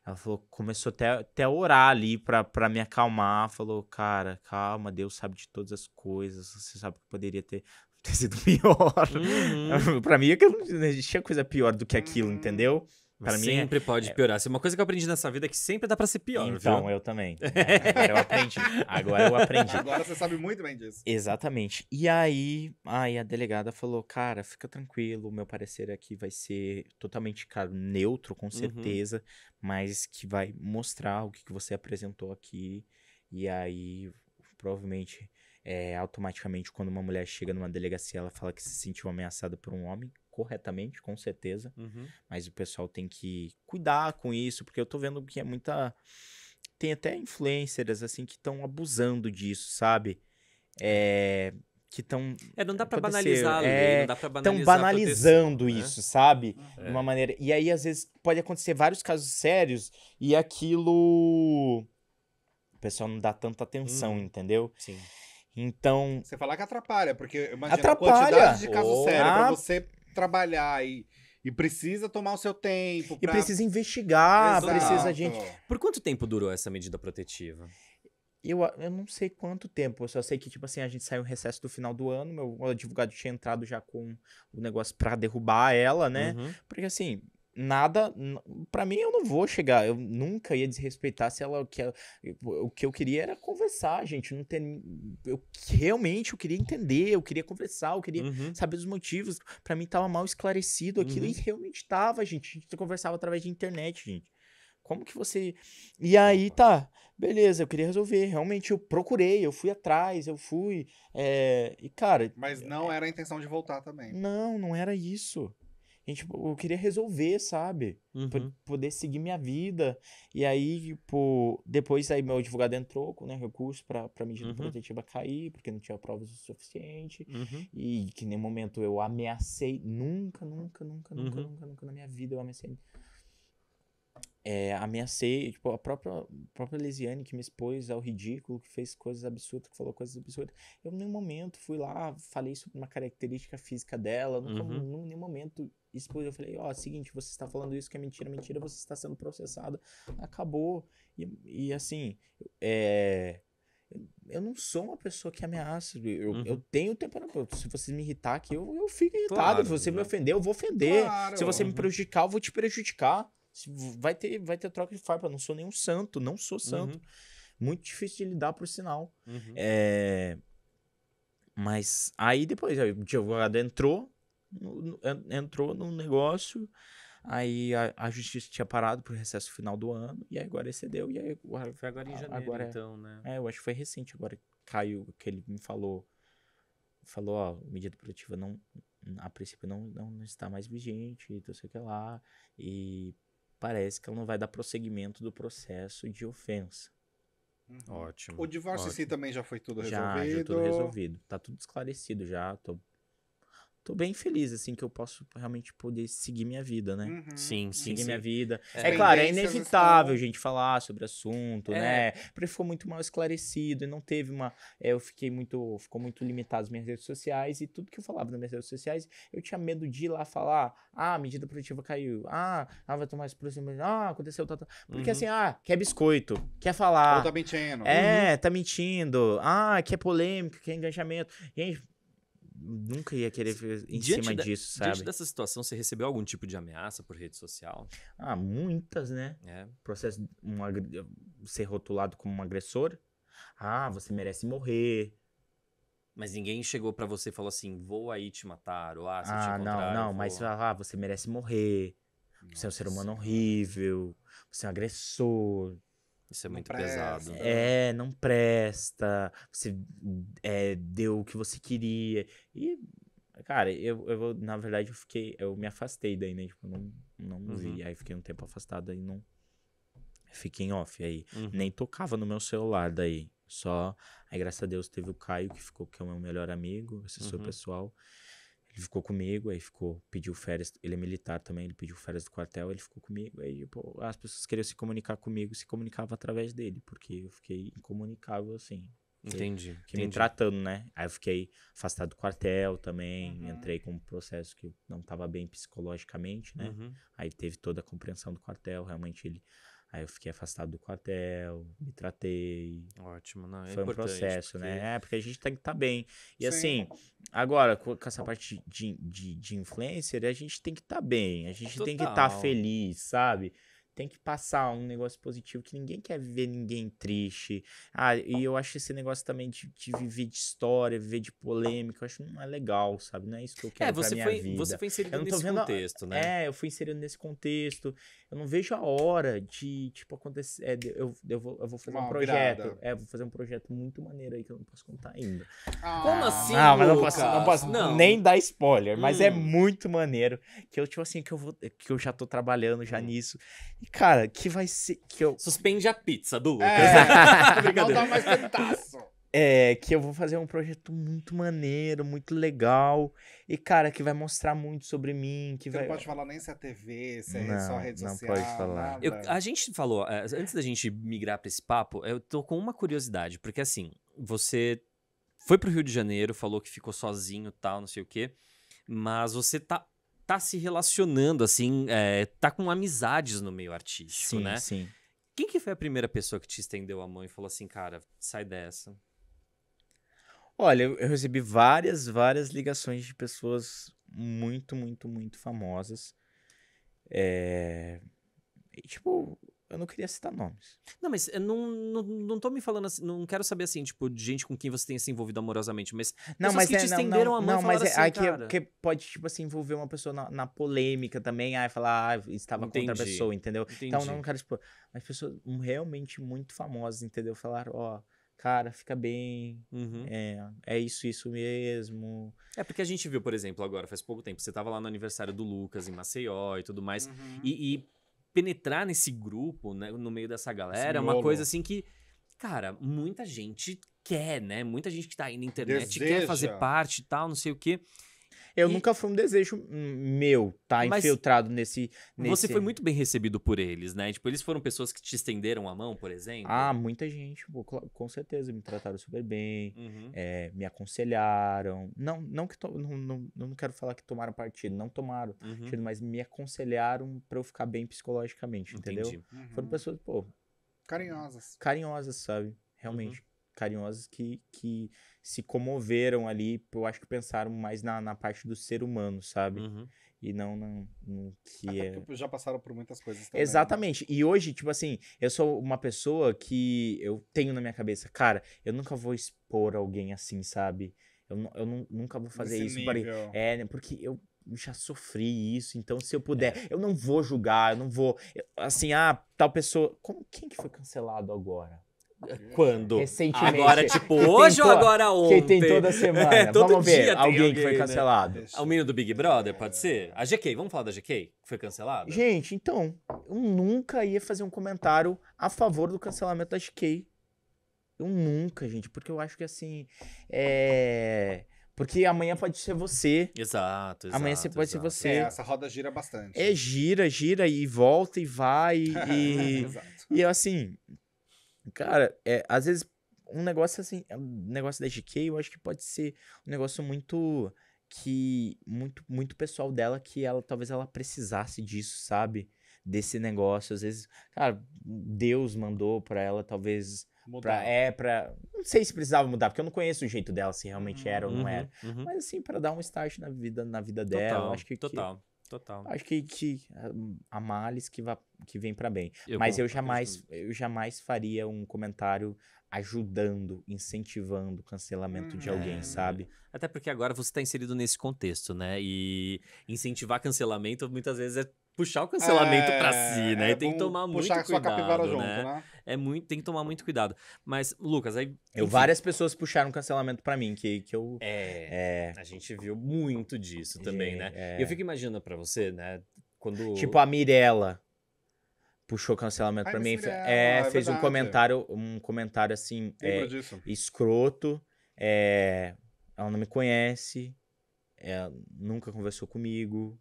C: Ela falou, começou até, até a orar ali pra, pra me acalmar. Falou, cara, calma, Deus sabe de todas as coisas. Você sabe que poderia ter, ter sido pior. Uhum. pra mim, não existia né, coisa pior do que aquilo, uhum. entendeu? Pra mim é sempre
A: é... pode piorar. Se assim, uma coisa que eu aprendi nessa vida é que sempre dá pra ser
B: pior. Então, viu? eu também. É, agora eu aprendi. Agora eu aprendi. Agora você sabe muito bem disso.
C: Exatamente. E aí, aí a delegada falou: cara, fica tranquilo, meu parecer aqui vai ser totalmente cara, neutro, com uhum. certeza, uhum. mas que vai mostrar o que, que você apresentou aqui. E aí, provavelmente, é, automaticamente, quando uma mulher chega numa delegacia, ela fala que se sentiu ameaçada por um homem corretamente, com certeza. Uhum. Mas o pessoal tem que cuidar com isso, porque eu tô vendo que é muita. Tem até influencers, assim, que estão abusando disso, sabe? É. Que estão. É, não dá pra banalizar, é, não dá pra banalizar. Estão banalizando né? isso, né? sabe? É. De uma maneira. E aí, às vezes, pode acontecer vários casos sérios e aquilo. O pessoal não dá tanta atenção,
B: hum. entendeu? Sim. Então. Você falar que atrapalha, porque imagina atrapalha. a quantidade de casos oh, sérios ah, pra você trabalhar e, e precisa tomar o seu tempo. Pra... E precisa investigar,
A: Exato. precisa a gente. Por quanto tempo durou essa medida
B: protetiva? Eu, eu não
C: sei quanto tempo, eu só sei que, tipo assim, a gente saiu em recesso do final do ano, meu advogado tinha entrado já com o negócio para derrubar ela, né? Uhum. Porque, assim, nada. para mim, eu não vou chegar. Eu nunca ia desrespeitar se ela. Que, o que eu queria era conversar, gente. Não tem, eu realmente eu queria entender, eu queria conversar, eu queria uhum. saber os motivos. para mim, tava mal esclarecido aquilo. Uhum. E realmente tava, gente. A gente conversava através de internet, gente. Como que você. E aí, tá. Beleza, eu queria resolver. Realmente, eu procurei, eu fui atrás, eu fui. É... E, cara.
B: Mas eh, não eh era a intenção de voltar também.
C: Não, não era isso. Gente, tipo, eu queria resolver, sabe? Uhum. Pra poder seguir minha vida. E aí, tipo, depois aí meu advogado entrou com né, recurso pra, pra medida uhum. protetiva cair, porque não tinha provas o suficiente. Uhum. E que nem momento eu ameacei. Nunca, nunca, nunca, nunca, uhum. nunca, nunca na minha vida eu ameacei é, ameacei, tipo, a própria, a própria Lesiane que me expôs ao ridículo, que fez coisas absurdas, que falou coisas absurdas. Eu, em nenhum momento, fui lá, falei sobre uma característica física dela, nunca, uhum. em nenhum momento expôs. Eu falei: ó, oh, seguinte, você está falando isso que é mentira, mentira, você está sendo processado. Acabou. E, e assim, é. Eu não sou uma pessoa que ameaça. Eu, uhum. eu tenho tempo. Se você me irritar aqui, eu, eu fico irritado. Claro, se você me né? ofender, eu vou ofender. Claro, se você uhum. me prejudicar, eu vou te prejudicar. Vai ter, vai ter troca de farpa. Não sou nenhum santo, não sou santo. Uhum. Muito difícil de lidar, por sinal. Uhum. É... Mas aí depois, o advogado entrou, no, entrou no negócio. Aí a, a, justiça tinha parado pro recesso final do ano, e agora excedeu, e aí... Foi agora em ah, janeiro, agora, é. então, né? É, eu acho que foi recente agora caiu, que ele me falou, falou, ó, medida protetiva não, a princípio não, não, não está mais vigente, não sei o que lá, e parece que ela não vai dar prosseguimento do processo de ofensa. Uhum. Ótimo. O divórcio ótimo. em si também já foi tudo resolvido? Já, já tudo resolvido. Tá tudo esclarecido já. Tô tô bem feliz, assim, que eu posso realmente poder seguir minha vida, né? Uhum. Sim, uhum. sim. Seguir sim. minha vida. É, é claro, é assim, inevitável né? a gente falar sobre assunto, é. né? Porque ficou muito mal esclarecido e não teve uma. É, eu fiquei muito. Ficou muito limitado as minhas redes sociais e tudo que eu falava nas minhas redes sociais, eu tinha medo de ir lá falar. Ah, a medida produtiva caiu. Ah, ah vai tomar esse próximo. Ah, aconteceu tal, Porque uhum. assim, ah, quer biscoito, quer falar. Ou tá
B: mentindo. É, uhum.
C: tá mentindo. Ah, quer é polêmica, quer é engajamento. Gente nunca ia querer ver em diante cima da, disso, sabe? Diante
A: dessa situação, você recebeu algum tipo de ameaça por rede social?
C: Ah, muitas, né? É. Processo um, ser rotulado como um agressor. Ah, você
A: merece morrer. Mas ninguém chegou para você e falou assim, vou aí te matar, ou ah, se ah, te não, não, vou... mas
C: ah, você merece morrer. Nossa. Você é um ser humano horrível, você é um agressor. Isso é muito pesado. É, não presta. Você é, deu o que você queria. E, cara, eu, eu na verdade, eu fiquei. Eu me afastei daí, né? Tipo, não, não uhum. vi. Aí fiquei um tempo afastado aí não. Fiquei em off aí. Uhum. Nem tocava no meu celular daí. Só. Aí, graças a Deus, teve o Caio, que ficou, que é o meu melhor amigo, assessor uhum. pessoal. Ele ficou comigo, aí ficou, pediu férias. Ele é militar também, ele pediu férias do quartel, ele ficou comigo. Aí, pô, as pessoas queriam se comunicar comigo, se comunicavam através dele, porque eu fiquei incomunicável assim. Entendi. que me tratando, né? Aí eu fiquei afastado do quartel também, uhum. entrei com um processo que não estava bem psicologicamente, né? Uhum. Aí teve toda a compreensão do quartel, realmente ele Aí eu fiquei afastado do quartel, me tratei. Ótimo, não, é Foi um processo, porque... né? É, porque a gente tem que estar tá bem. E Sim. assim, agora, com essa parte de, de, de influencer, a gente tem que estar tá bem, a gente Total. tem que estar tá feliz, sabe? Tem que passar um negócio positivo, que ninguém quer viver ninguém triste. Ah, e eu acho esse negócio também de, de viver de história, viver de polêmica, eu acho que não é legal, sabe? Não é isso que eu é, quero é, você pra minha foi, vida. Você foi inserido nesse vendo, contexto, né? É, eu fui inserido nesse contexto eu não vejo a hora de, tipo, acontecer. É, eu, eu, vou, eu vou fazer Uma um projeto. Virada. É, vou fazer um projeto muito maneiro aí que eu não posso contar ainda. Ah, Como assim? Não, mas não posso, não posso não. nem dar spoiler, mas é hum. é muito maneiro. Que eu, tipo assim, que eu vou. Que eu já tô trabalhando já hum. nisso. E, cara, que vai ser. Que eu... Suspende a pizza do Lucas. É, não dá mais tentaço. É, que eu vou fazer um projeto muito maneiro, muito legal. E, cara, que vai
B: mostrar muito sobre mim. Que Você vai... não pode falar nem se é TV, se é não, só rede não social. Não pode falar. Eu,
A: a gente falou, é, antes da gente migrar para esse papo, eu tô com uma curiosidade, porque assim, você foi pro Rio de Janeiro, falou que ficou sozinho tal, não sei o quê, mas você tá tá se relacionando, assim, é, tá com amizades no meio artístico, sim, né? Sim, sim. Quem que foi a primeira pessoa que te estendeu a mão e falou assim, cara, sai dessa,
C: Olha, eu, recebi várias, várias ligações de pessoas muito, muito, muito famosas. É... E, tipo, eu não queria citar
A: nomes. Não, mas eh, não, não, não tô me falando assim, não quero saber assim, tipo, de gente com quem você tenha se envolvido amorosamente, mas não, mas que é, te não, estenderam não, a mão não, mas é, assim, é, aqui cara... que pode,
C: tipo assim, envolver uma pessoa na, na polêmica também, aí falar, ah, estava Entendi. contra a pessoa, entendeu? Entendi. Então, não quero, tipo, mas pessoas realmente muito famosas, entendeu? Falaram, ó... Oh, cara, fica bem, uhum.
A: é, é isso, isso mesmo. É porque a gente viu, por exemplo, agora, faz pouco tempo, você estava lá no aniversário do Lucas, em Maceió e tudo mais, uhum. e, e, penetrar nesse grupo, né, no meio dessa galera, é uma coisa assim que, cara, muita gente quer, né? Muita gente que tá aí na internet Deseja. quer fazer parte e tal, não sei o quê. Eu e... nunca fui um desejo meu tá Mas infiltrado nesse, nesse, Você foi muito bem recebido por eles, né? Tipo, eles foram pessoas que te estenderam a mão, por exemplo? Ah,
C: muita gente, com certeza. Me trataram super bem, uhum. é, me aconselharam. Não, não que... To... Não,
A: não, não quero falar que
C: tomaram partido, não tomaram uhum. partido, mas me aconselharam para eu ficar bem psicologicamente, Entendi. entendeu? Uhum. Foram pessoas, pô... Carinhosas. Carinhosas, sabe? Uhum. Realmente carinhosas que, que se comoveram ali, eu acho que pensaram mais na, na parte do ser humano, sabe? Uhum. E não no, no que Até é...
B: já passaram por muitas coisas também. Né? Exatamente.
C: Né? E hoje, tipo assim, eu sou uma pessoa que eu tenho na minha cabeça, cara, eu nunca vou expor alguém assim, sabe? Eu, eu nunca vou fazer Nesse isso. Para... É, né, porque eu já sofri isso, então se eu puder, é. eu não vou julgar, eu não vou. Eu, assim, ah, tal pessoa. Como, quem que foi cancelado agora? Quando? Recentemente. Agora, tipo, hoje tentou, ou agora ontem? Quem tem toda semana. É, todo vamos ver, alguém, alguém, que foi né? cancelado. Né? O menino
A: do Big Brother, pode ser? A GK, vamos falar da GK, que foi cancelada?
C: Gente, então, eu nunca ia fazer um comentário a favor do cancelamento da GK. Eu nunca, gente, porque eu acho que assim. É. Porque amanhã pode ser você. Exato, exato Amanhã você pode exato. ser você. É, essa roda gira bastante. É, gira, gira e volta e vai. E, e assim, Cara, é, às vezes um negócio assim, é um negócio da GK, eu acho que pode ser um negócio muito que muito muito pessoal dela que ela talvez ela precisasse disso, sabe? Desse negócio, às vezes, cara, Deus mandou para ela talvez mudar. é para não sei se precisava mudar, porque eu não conheço o jeito dela se realmente uhum, era ou não uhum, era, uhum. mas assim para dar um start na vida na vida total, dela, acho que total. Que, Total. Acho que, que há males que, vá, que vem para bem. Eu Mas eu jamais, eu jamais faria um comentário ajudando, incentivando
A: o cancelamento hum, de alguém, é, sabe? Até porque agora você está inserido nesse contexto, né? E incentivar cancelamento muitas vezes é puxar o cancelamento é, para si, né? É, tem que tomar muito cuidado. Puxar sua capivara né? junto, né? É muito, tem que tomar muito cuidado. Mas, Lucas, aí. Enfim, eu, várias pessoas puxaram cancelamento para mim, que, que eu. É, é, A gente viu muito disso também, né? É. eu fico imaginando para você, né? Quando... Tipo a
C: Mirella puxou cancelamento para mim. É, é, fez verdade. um comentário, um comentário assim, é, escroto. ela não me conhece. Ela nunca conversou comigo.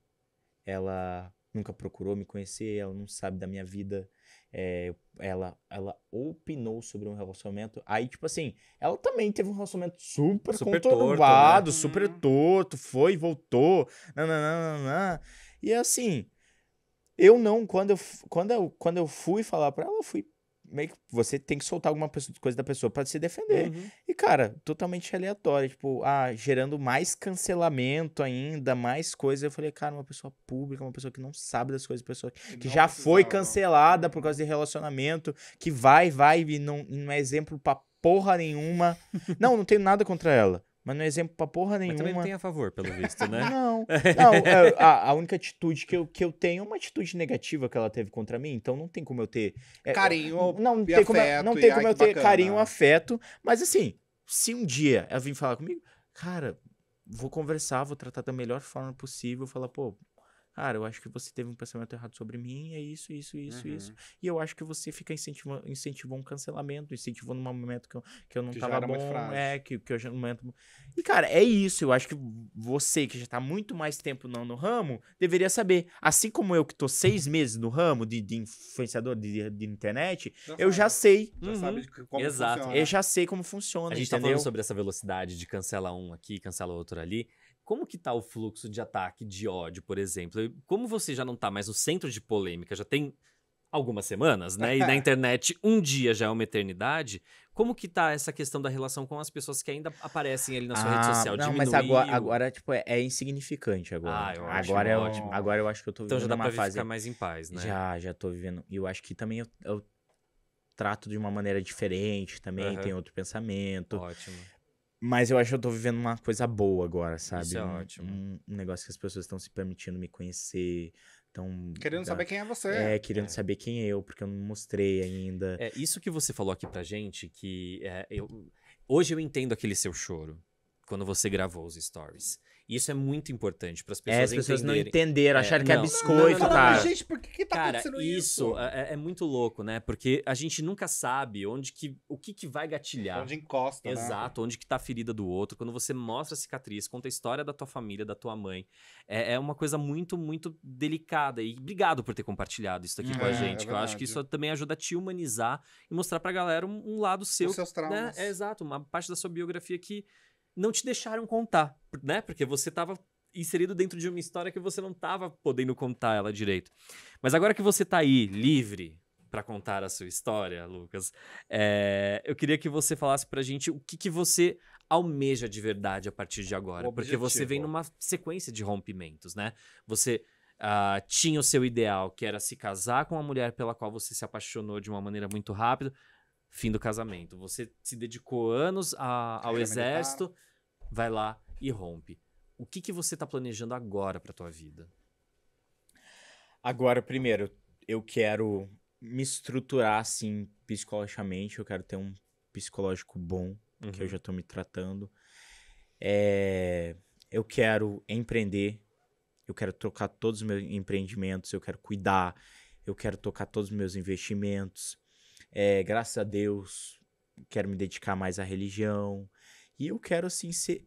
C: Ela nunca procurou me conhecer, ela não sabe da minha vida. É, ela, ela opinou sobre um relacionamento. Aí, tipo assim, ela também teve um relacionamento super, super conturbado, torto, né? super uhum. torto, foi, voltou. Nananana. E assim, eu não, quando eu, quando eu, quando eu fui falar pra ela, eu fui meio que você tem que soltar alguma coisa da pessoa para se defender. Uhum. E, cara, totalmente aleatório. Tipo, ah, gerando mais cancelamento ainda, mais coisa. Eu falei, cara, uma pessoa pública, uma pessoa que não sabe das coisas, pessoa que, que já foi cancelada não. por causa de relacionamento, que vai, vai e não, não é exemplo pra porra nenhuma. não, não tenho nada contra ela. Mas não é exemplo pra porra nenhuma. Mas também tem a favor,
A: pelo visto, né? não.
C: não é, a, a, única atitude que eu, que eu tenho é uma atitude negativa que ela teve contra mim, então não tem como eu ter. É, carinho.
B: Não, não tem afeto, como, eu, não tem como ai, eu ter bacana. carinho,
C: afeto. Mas assim, se um dia ela vir falar comigo, cara, vou conversar, vou tratar da melhor forma possível, falar, pô, Cara, eu acho que você teve um pensamento errado sobre mim, é isso, isso, isso, uhum. isso. E eu acho que você fica incentivando, incentivou um cancelamento, incentivou num momento que eu, que eu não que tava bom. É, que, que eu já no momento. E, cara, é isso. Eu acho que você, que já tá muito mais tempo não no ramo, deveria saber. Assim como eu, que tô seis meses no ramo de, de influenciador
A: de, de internet, já eu sabe. já sei. Já uhum. sabe como Exato. Funciona. Eu já sei como funciona. A gente entendeu? tá falando sobre essa velocidade de cancela um aqui, cancela outro ali. Como que tá o fluxo de ataque de ódio, por exemplo? Como você já não tá mais no centro de polêmica, já tem algumas semanas, né? E na internet um dia já é uma eternidade. Como que tá essa questão da relação com as pessoas que ainda aparecem ali na sua ah, rede social? Não, Diminuiu. mas agora, agora tipo, é, é insignificante agora. Ah, eu acho é ótimo. Agora eu acho que eu tô então vivendo Então já dá pra fase... ficar mais em paz, né?
C: Já, já tô vivendo. E eu acho que também eu, eu trato de uma maneira diferente também, uhum. tem outro pensamento. Ótimo. Mas eu acho que eu tô vivendo uma coisa boa agora, sabe? Isso é um, ótimo. Um, um negócio que as pessoas estão se permitindo me conhecer, tão querendo tá, saber quem é você. É, querendo é. saber quem é eu, porque
A: eu não mostrei ainda. É, isso que você falou aqui pra gente, que é, eu, hoje eu entendo aquele seu choro quando você gravou os stories. Isso é muito importante para é, as pessoas é, as pessoas entenderem. não entenderam, acharam é, que é não. é biscoito, não, não, cara. Mas, gente, por que, que tá cara, acontecendo isso? isso é, é, é, muito louco, né? Porque a gente nunca sabe onde que, o que, que vai gatilhar. Onde encosta, né? Exato, né? onde que tá a ferida do outro. Quando você mostra a cicatriz, conta a história da tua família, da tua mãe. É, é uma coisa muito, muito delicada. E obrigado por ter compartilhado isso aqui é, com a gente. eu acho que isso também ajuda a te humanizar e mostrar pra galera um, um lado seu. Os seus traumas. Né? exato, uma parte da sua biografia que não te deixaram contar, né? Porque você estava inserido dentro de uma história que você não estava podendo contar ela direito. Mas agora que você está aí, livre para contar a sua história, Lucas, é... eu queria que você falasse para a gente o que, que você almeja de verdade a partir de agora, porque você vem numa sequência de rompimentos, né? Você Uh, tinha o seu ideal, que era se casar com uma mulher pela qual você se apaixonou de uma maneira muito rápida, fim do casamento. Você se dedicou anos a, ao exército, militar. vai lá e rompe. O que, que você está planejando agora para tua vida?
C: Agora, primeiro, eu quero me estruturar assim psicologicamente. Eu quero ter um psicológico bom, uhum. que eu uhum. já estou me tratando. É... eu quero empreender. Eu quero trocar todos os meus empreendimentos. Eu quero cuidar. Eu quero tocar todos os meus investimentos é, graças a Deus, quero me dedicar mais à religião. E eu quero, assim, ser,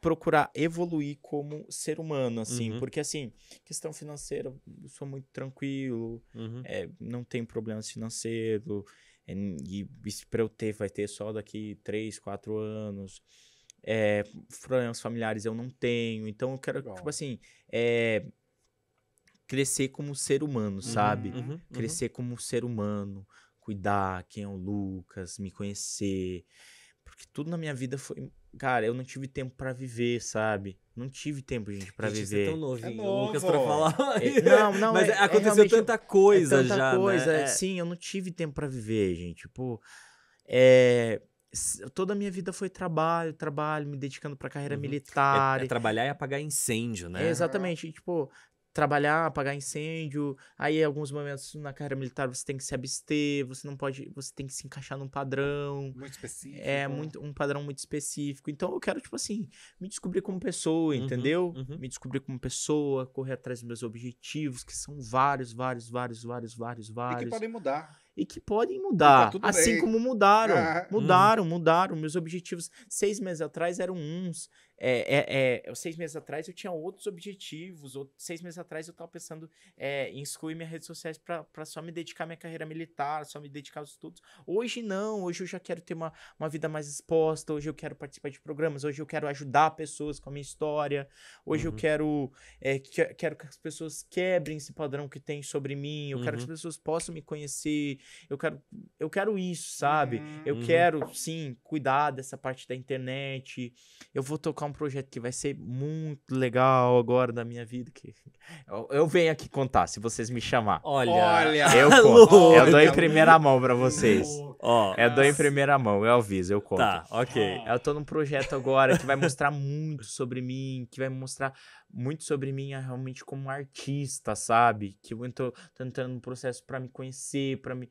C: procurar evoluir como ser humano, assim. Uhum. Porque, assim, questão financeira, eu sou muito tranquilo, uhum. é, não tenho problemas financeiros. É, e isso pra eu ter, vai ter só daqui 3, 4 anos. É, problemas familiares eu não tenho. Então, eu quero, Bom. tipo assim, é, crescer como ser humano, uhum, sabe? Uhum, crescer uhum. como ser humano cuidar, quem é o Lucas, me conhecer. Porque tudo na minha vida foi. Cara, eu não tive tempo para viver, sabe? Não tive tempo, gente, para viver. Você é tão novinho, é Lucas, pra falar. É, não, não, Mas é, é aconteceu tanta é coisa tanta já. Né? Coisa, né? Sim, eu não tive tempo para viver, gente. Tipo, é, toda a minha vida foi trabalho, trabalho, me dedicando para carreira uhum. militar. É, é, trabalhar
A: e apagar incêndio, né? É, exatamente.
C: E, tipo, trabalhar, apagar incêndio. Aí, em alguns momentos na carreira militar, você tem que se abster, você não pode, você tem que se encaixar num padrão. Muito é específico. É, muito, um padrão muito específico. Então, eu quero, tipo assim, me descobrir como pessoa, uhum, entendeu? Uhum. Me descobrir como pessoa, correr atrás dos meus objetivos, que são vários, vários, vários, vários, vários, vários. E que podem mudar. E que podem tá mudar. Tá assim bem. como
B: mudaram. Ah, mudaram,
C: mudaram. Meus objetivos seis meses atrás eram uns é, é, é, seis meses atrás eu tinha outros objetivos, ou, seis meses atrás eu estava pensando é, em excluir minhas redes sociais para só me dedicar à minha carreira militar, só me dedicar aos estudos. Hoje não, hoje eu já quero ter uma, uma vida mais exposta, hoje eu quero participar de programas, hoje eu quero ajudar pessoas com a minha história, hoje uhum. eu quero, é, que, quero que as pessoas quebrem esse padrão que tem sobre mim, eu uhum. quero que as uhum. pessoas possam me conhecer, eu quero, eu quero isso, sabe? Uhum. Eu quero, sim, cuidar dessa parte da internet, eu vou tocar um um projeto que vai ser muito legal agora da minha vida. Que... Eu, eu venho aqui contar, se vocês me chamar. Olha, eu conto. eu dou em primeira mão para vocês. Ó, eu dou em primeira mão, eu aviso, eu conto. Tá, tá, ok. Eu tô num projeto agora que vai mostrar muito sobre mim, que vai mostrar muito sobre mim ah, realmente como artista, sabe? Que eu tô tentando um processo para me conhecer, para me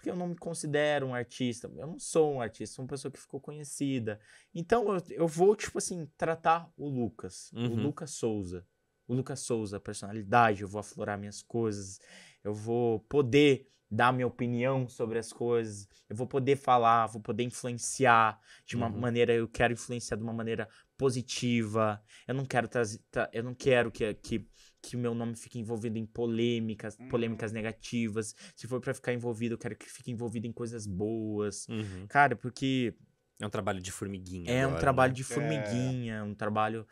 C: porque eu não me considero um artista, eu não sou um artista, sou uma pessoa que ficou conhecida. Então eu, eu vou, tipo assim, tratar o Lucas, uhum. o Lucas Souza. O Lucas Souza, a personalidade, eu vou aflorar minhas coisas, eu vou poder dar minha opinião sobre as coisas, eu vou poder falar, vou poder influenciar de uma uhum. maneira, eu quero influenciar de uma maneira positiva. Eu não quero trazer, eu não quero que, que que o meu nome fique envolvido em polêmicas, uhum. polêmicas negativas. Se for para ficar envolvido, eu quero que fique envolvido em coisas boas. Uhum. Cara, porque. É um trabalho de formiguinha. É agora, um trabalho né? de formiguinha, é... um trabalho.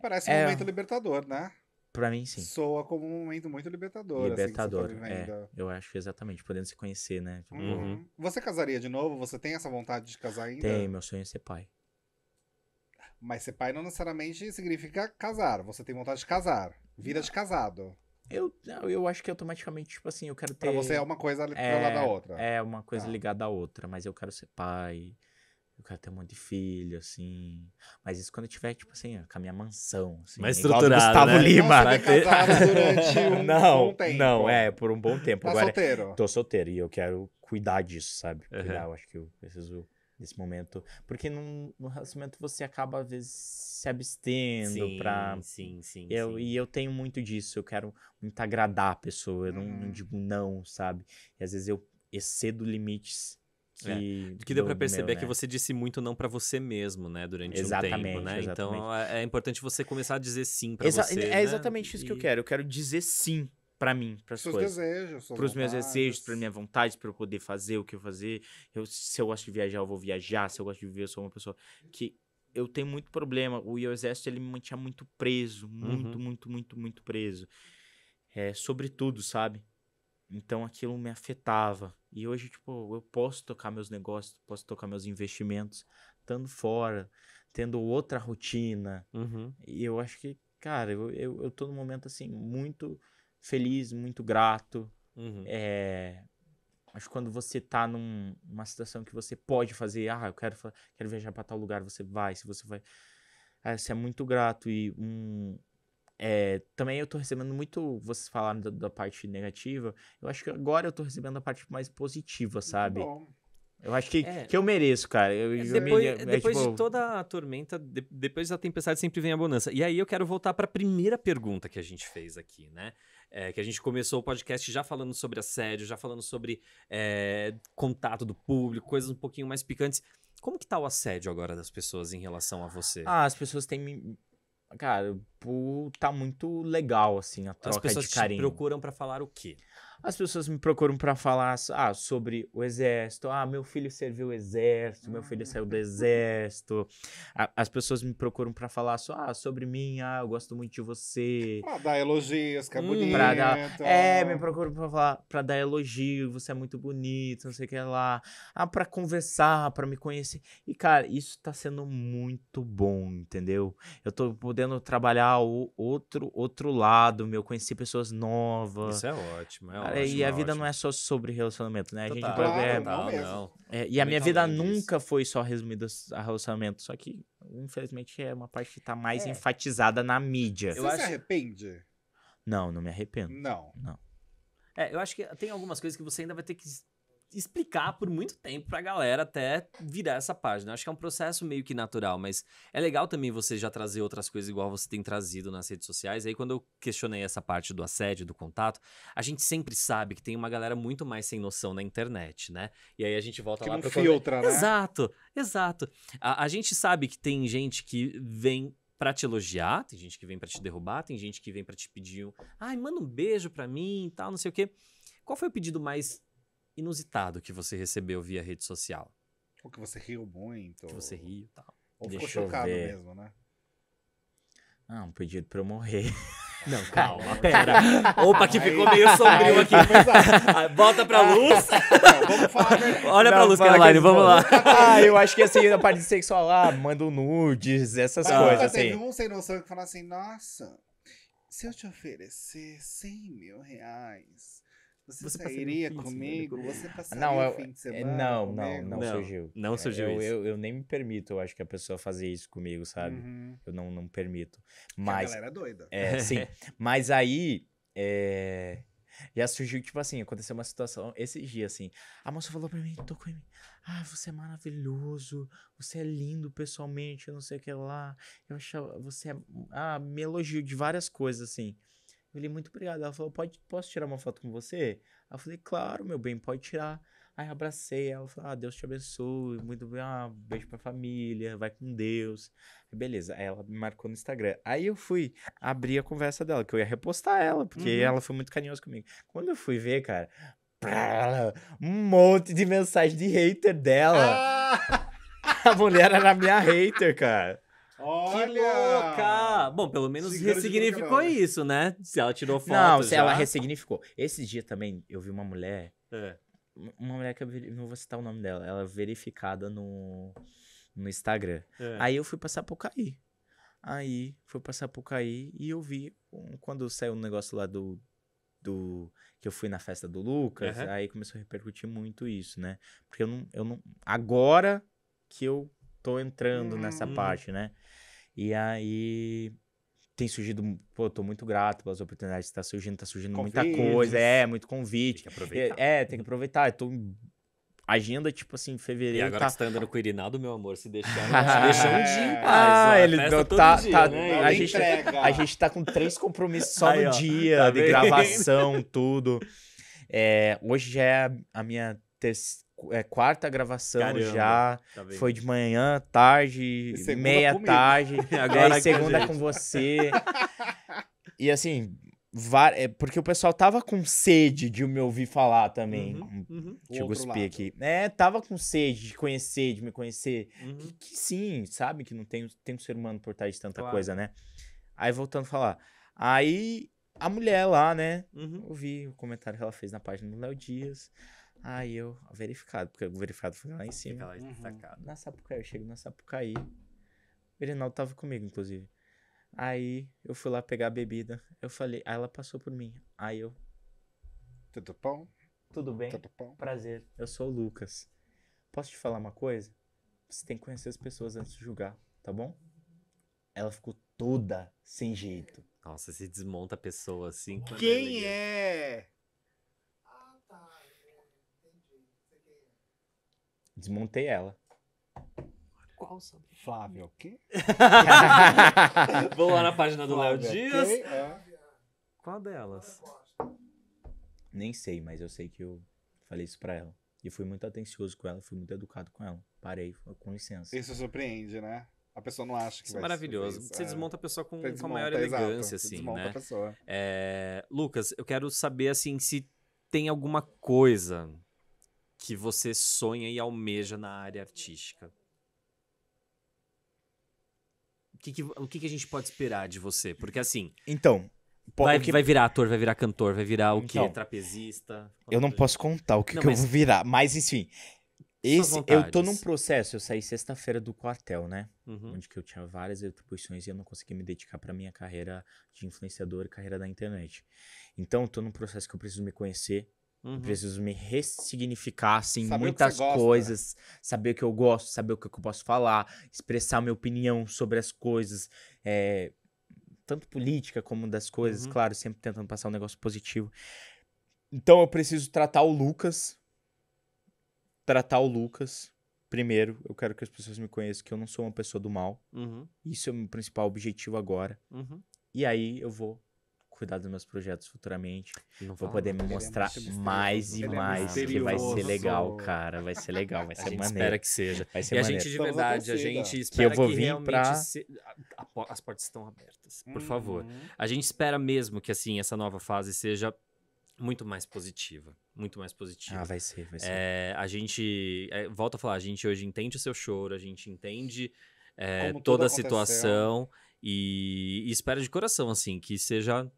B: Parece um é... momento libertador, né? Pra mim, sim. Soa como um momento muito libertador. Assim, tá libertador, assim, tá é.
C: Eu acho que exatamente, podendo se conhecer, né? Tipo, uhum. uhum.
B: Você casaria de novo? Você tem essa vontade de casar ainda? Tem,
C: meu sonho é ser pai.
B: Mas ser pai não necessariamente significa casar. Você tem vontade de casar. Vida de casado. Eu, eu
C: acho que automaticamente, tipo assim, eu quero ter. Pra você é uma coisa é, à outra. É, uma coisa tá. ligada à outra, mas eu quero ser pai. Eu quero ter um monte de filho, assim. Mas isso quando eu tiver, tipo assim, com a minha mansão. Assim, Mais estruturada, Gustavo né? Lima. Não, durante um, não, um tempo. Não, é, por um bom tempo. Tá Agora, solteiro. Tô solteiro e eu quero cuidar disso, sabe? Cuidar, uhum. eu acho que eu preciso nesse momento. Porque num, no relacionamento você acaba, às vezes, se abstendo sim, pra. Sim, sim, eu, sim. E eu tenho muito disso. Eu quero muito agradar a pessoa. Eu não, hum. não uhum. digo não, sabe? E às vezes eu excedo limites. É, que, é. Do que deu para perceber meu, né? é que você
A: disse muito não para você mesmo, né, durante exatamente, um tempo, né? Então, exatamente. Então é importante você começar a dizer sim para você. É né? exatamente né? isso e... que eu quero. Eu quero dizer sim para mim, para as coisas. para os meus
C: desejos, para minha vontade, para eu poder fazer o que eu fazer. Eu, se eu gosto de viajar, eu vou viajar. Se eu gosto de viver, eu sou uma pessoa que eu tenho muito problema. O exército ele me mantinha muito preso, muito, uhum. muito, muito, muito preso. É, sobretudo, sabe? Então aquilo me afetava. E hoje, tipo, eu posso tocar meus negócios, posso tocar meus investimentos, estando fora, tendo outra rotina. Uhum. E eu acho que, cara, eu, eu, eu tô num momento assim, muito feliz, muito grato. Uhum. É, mas quando você tá numa num, situação que você pode fazer, ah, eu quero, quero viajar para tal lugar, você vai, se você vai. É, você é muito grato e um. É, também eu tô recebendo muito, vocês falaram da, da, parte negativa, eu acho que agora eu tô recebendo a parte mais positiva, sabe? Bom. Eu acho que, é. que eu mereço, cara. Eu, depois, eu mereço, é depois é, tipo... de
A: toda a tormenta, de, depois da tempestade sempre vem a bonança. E aí eu quero voltar para a primeira pergunta que a gente fez aqui, né? É, que a gente começou o podcast já falando sobre assédio, já falando sobre é, contato do público, coisas um pouquinho mais picantes. Como que tá o assédio agora das pessoas em relação a você? Ah,
C: as pessoas têm Cara, tá muito legal, assim, a troca de carinho. As pessoas te procuram para falar o quê? as pessoas me procuram para falar ah, sobre o exército. Ah, meu filho serviu o exército, meu filho saiu do hum. exército. as pessoas me procuram para falar ah, sobre mim, ah, eu gosto muito de
B: você. Pra dar elogios, que é hum, bonito. Dar, é, me
C: procuram pra falar, pra dar elogio, você é muito bonito, não sei o que lá. Ah, pra conversar, pra me conhecer. E, cara, isso tá sendo muito bom, entendeu? Eu tô podendo trabalhar o outro, outro lado, meu, conhecer pessoas novas. Isso é ótimo, é, é Cara, é, e a vida ótimo. não é só sobre relacionamento, né? A gente claro, é, não, não. É, e a minha vida nunca isso. foi só resumida a relacionamento, só que infelizmente
A: é uma parte que tá
C: mais é. enfatizada na mídia. Você eu se acho...
A: arrepende?
C: Não, não me arrependo. Não. Não.
A: É, eu acho que tem algumas coisas que você ainda vai ter que explicar por muito tempo pra galera até virar essa página. acho que é um processo meio que natural, mas é legal também você já trazer outras coisas igual você tem trazido nas redes sociais. Aí quando eu questionei essa parte do assédio, do contato, a gente sempre sabe que tem uma galera muito mais sem noção na internet, né? E aí a gente volta que lá para filtra, né? Exato, exato. A, a gente sabe que tem gente que vem para te elogiar, tem gente que vem para te derrubar, tem gente que vem para te pedir, um, ai, manda um beijo para mim, tal, não sei o quê. Qual foi o pedido mais inusitado que você recebeu via rede social?
B: Ou que você riu muito. Que você riu e tal. Ou Deixa ficou chocado mesmo, né?
A: Ah, um
C: pedido pra eu morrer.
A: Não, calma, pera. Opa, que ficou meio sombrio aqui. Ah, volta
C: pra ah, luz. Não, vamos falar né? verdade. Olha pra não, luz, Caroline, vamos lá. Ah, eu acho que assim, na parte sexual, ah, mando nudes, essas ah, Mas coisas. Assim. Nunca teve assim.
B: um sem noção que fala assim, nossa, se eu te oferecer 100 mil reais, você, você tá sairia né, comigo? Você passaria não, eu, fim de é, semana não, não, não, surgiu. Não surgiu eu, isso. Eu,
C: eu, nem me permito, eu acho que a pessoa fazer isso comigo, sabe? Uhum. Eu não, não permito. Mas, a galera é doida. É, sim. Mas aí... É... Já surgiu, tipo assim, aconteceu uma situação esses dias, assim. A moça falou pra mim, tocou com ele. Ah, você é maravilhoso, você é lindo pessoalmente, eu não sei o que lá. Eu achava, você é. Ah, me elogiou de várias coisas, assim. Eu falei, é muito obrigado. Ela falou, pode, posso tirar uma foto com você? Eu falei, claro, meu bem, pode tirar. Aí abracei ela, falei, ah, Deus te abençoe, muito bem, ah, beijo pra família, vai com Deus. Beleza, aí ela me marcou no Instagram. Aí eu fui abrir a conversa dela, que eu ia repostar ela, porque uhum. ela foi muito carinhosa comigo. Quando eu fui ver, cara, um monte de mensagem de hater dela. Ah! A mulher era minha hater, cara.
B: Olha! Que louca! Bom,
A: pelo menos Segura ressignificou
B: isso,
C: né? Se ela tirou foto. Não, se já. ela ressignificou. Esse dia também eu vi uma mulher. É. Uma mulher que eu não vou citar o nome dela. Ela é verificada no, no Instagram. É. Aí eu fui passar por cair. Aí fui passar por cair e eu vi quando saiu o um negócio lá do, do que eu fui na festa do Lucas, uhum. aí começou a repercutir muito isso, né? Porque eu não, eu não agora que eu estou entrando nessa uhum. parte, né? E aí tem surgido, pô, eu tô muito grato pelas oportunidades que tá surgindo, tá surgindo Convites. muita coisa, é, muito convite. Tem que aproveitar. É, é tem que aproveitar. Eu tô agenda, tipo assim, em fevereiro. E agora tá... você tá andando com o Irinaldo, meu amor, se deixar, se deixar um dia Ah, ele tá, dia, tá né? a, gente, a gente tá com três compromissos só Aí, no ó, dia, tá de bem. gravação, tudo. É, hoje já é a minha terceira é, quarta gravação Caramba, já. Tá foi de manhã, tarde, meia comigo. tarde. Agora é, segunda com você. e assim, é porque o pessoal tava com sede de me ouvir falar também. Uhum, hum,
D: uhum. Deixa eu cuspir aqui.
C: É, tava com sede de conhecer, de me conhecer. Uhum. Que, que, sim, sabe? Que não tem, tem um ser humano por trás de tanta claro. coisa, né? Aí voltando a falar. Aí a mulher lá, né? Uhum. o comentário que ela fez na página do Léo Dias. Aí eu, verificado, porque o verificado foi lá em cima. Fica lá uhum. destacado. Na Sapucaí, eu chego na Sapucaí. O Irinaldo tava comigo, inclusive. Aí eu fui lá pegar a bebida. Eu falei, aí ela passou por mim. Aí eu. Tudo bom? Tudo bem? Tudo bom? Prazer, eu sou o Lucas. Posso te falar uma coisa? Você tem que conhecer as pessoas antes de julgar,
A: tá bom? Ela ficou toda sem jeito. Nossa, se desmonta a pessoa assim. Quem
B: é?
A: Desmontei ela.
B: Qual sobre? Flávia, o quê? Vou lá na página do Léo Dias. é. Qual delas?
C: Nem sei, mas eu sei que eu falei isso pra ela. E fui muito atencioso com ela, fui muito educado com ela. Parei, com licença. Isso
B: surpreende, né? A pessoa não acha que isso é vai Maravilhoso. Você é. desmonta a pessoa com, desmonta, com a maior elegância,
A: exato. assim, desmonta né? A pessoa. É... Lucas, eu quero saber, assim, se tem alguma coisa que você sonha e almeja na área artística? O que, que o que, que, a gente pode esperar de você? Porque assim. Então. Vai, que... vai virar ator, vai virar cantor, vai virar o então, quê? Trapezista? Eu não posso
C: contar o que, não, que mas... eu vou virar, mas enfim. Esse, eu tô num processo, eu saí sexta-feira do quartel, né? Uhum. Onde que eu tinha várias atribuições e eu não consegui me dedicar para minha carreira de influenciador e carreira da internet. Então, eu tô num processo que eu preciso me conhecer, Uhum. Preciso me ressignificar, assim, saber muitas né? coisas. Gosta. Saber o que eu gosto, saber o que eu posso falar, expressar minha opinião sobre as coisas. É, tanto política como das coisas, uhum. claro, sempre tentando passar um negócio positivo. Então eu preciso tratar o Lucas. Tratar o Lucas. Primeiro, eu quero que as pessoas me conheçam que eu não sou uma pessoa do mal. Uhum. Isso é o meu principal objetivo agora. Uhum. E aí eu vou cuidar dos meus projetos futuramente. Não vou poder me é mostrar mais e é mais, é que vai ser legal, cara. Vai ser legal, vai ser maneiro. espera que seja. Vai ser e maneiro. a gente, de verdade, a gente espera que, eu vou que vir realmente... Pra... Se...
A: As portas estão abertas, por uhum. favor. A gente espera mesmo que, assim, essa nova fase seja muito mais positiva. Muito mais positiva. Ah, vai ser, vai ser. É, a gente... É, volta a falar, a gente hoje entende o seu choro, a gente entende é, toda a situação... E, e espero de coração, assim, que seja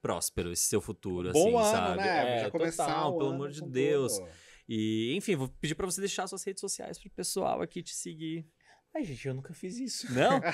A: próspero esse seu futuro, Bom assim, ano, sabe? Né? É, Já começar total, pelo amor de Deus. Tudo. E, enfim, vou pedir para você deixar suas redes sociais pro pessoal aqui te seguir. Ai, gente, eu nunca fiz
C: isso. Não? que...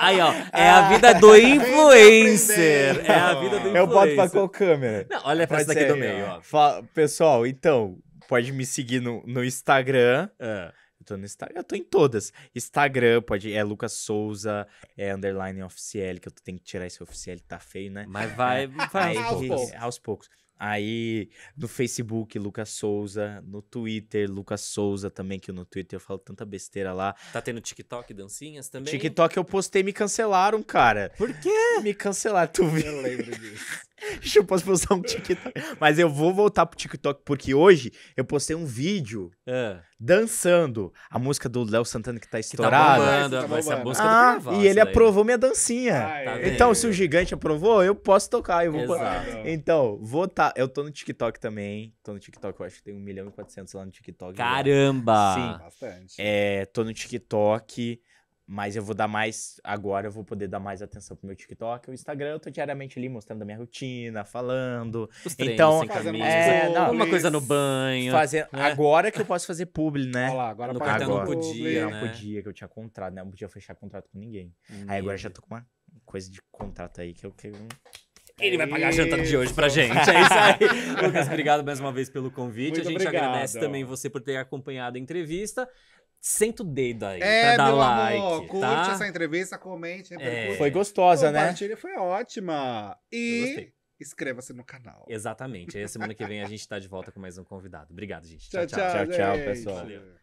C: Aí, ó, é a vida do influencer. É a vida do influencer. Eu boto pra qual câmera? Não, olha pra essa daqui do meio, ó. Fala, pessoal, então, pode me seguir no, no Instagram. É. Eu tô no Instagram, eu tô em todas. Instagram, pode, é Lucas Souza, é underline oficial, que eu tenho que tirar esse oficial, tá feio, né? Mas vai, vai aos, poucos. poucos. É, aos poucos. Aí no Facebook, Lucas Souza, no Twitter, Lucas Souza também, que no Twitter eu falo tanta besteira lá.
A: Tá tendo TikTok, dancinhas também? TikTok
C: eu postei, me cancelaram, cara. Por quê? Me cancelaram, tu viu? Eu lembro disso. Deixa eu posso postar um TikTok. Mas eu vou voltar pro TikTok, porque hoje eu postei um vídeo é. dançando a música do Léo Santana que tá, tá estourada. Tá ah, e ele daí. aprovou minha dancinha. Ai, tá então, se o gigante aprovou, eu posso tocar. Eu vou então, vou tá. Eu tô no TikTok também. Tô no TikTok, eu acho que tem 1 milhão e 400 lá no TikTok. Caramba! Sim. Bastante. É, tô no TikTok. Mas eu vou dar mais. Agora eu vou poder dar mais atenção pro meu TikTok. O Instagram eu tô diariamente ali mostrando a minha rotina, falando. Os então, sem camisa, é, não, uma coisa no banho. Fazer, né? Agora que eu posso fazer publi, né? Olha lá, agora no agora, não podia. Né? Não podia, que eu tinha contrato, né? não podia fechar contrato com ninguém. Meu. Aí agora já tô com uma coisa de contrato aí que eu quero. Ele vai pagar a janta de hoje pra é gente. É isso aí. Lucas, obrigado mais uma
A: vez pelo convite. Muito a gente obrigado. agradece também você por ter acompanhado a entrevista senta o dedo aí é, pra dar meu like. Amor, curte tá? essa entrevista,
B: comente, é. Foi gostosa, né? partilha foi ótima.
A: E inscreva-se no canal. Exatamente. Aí semana que vem a gente tá de volta com mais um convidado. Obrigado, gente. Tchau, tchau. Tchau, tchau, tchau pessoal.
B: Valeu.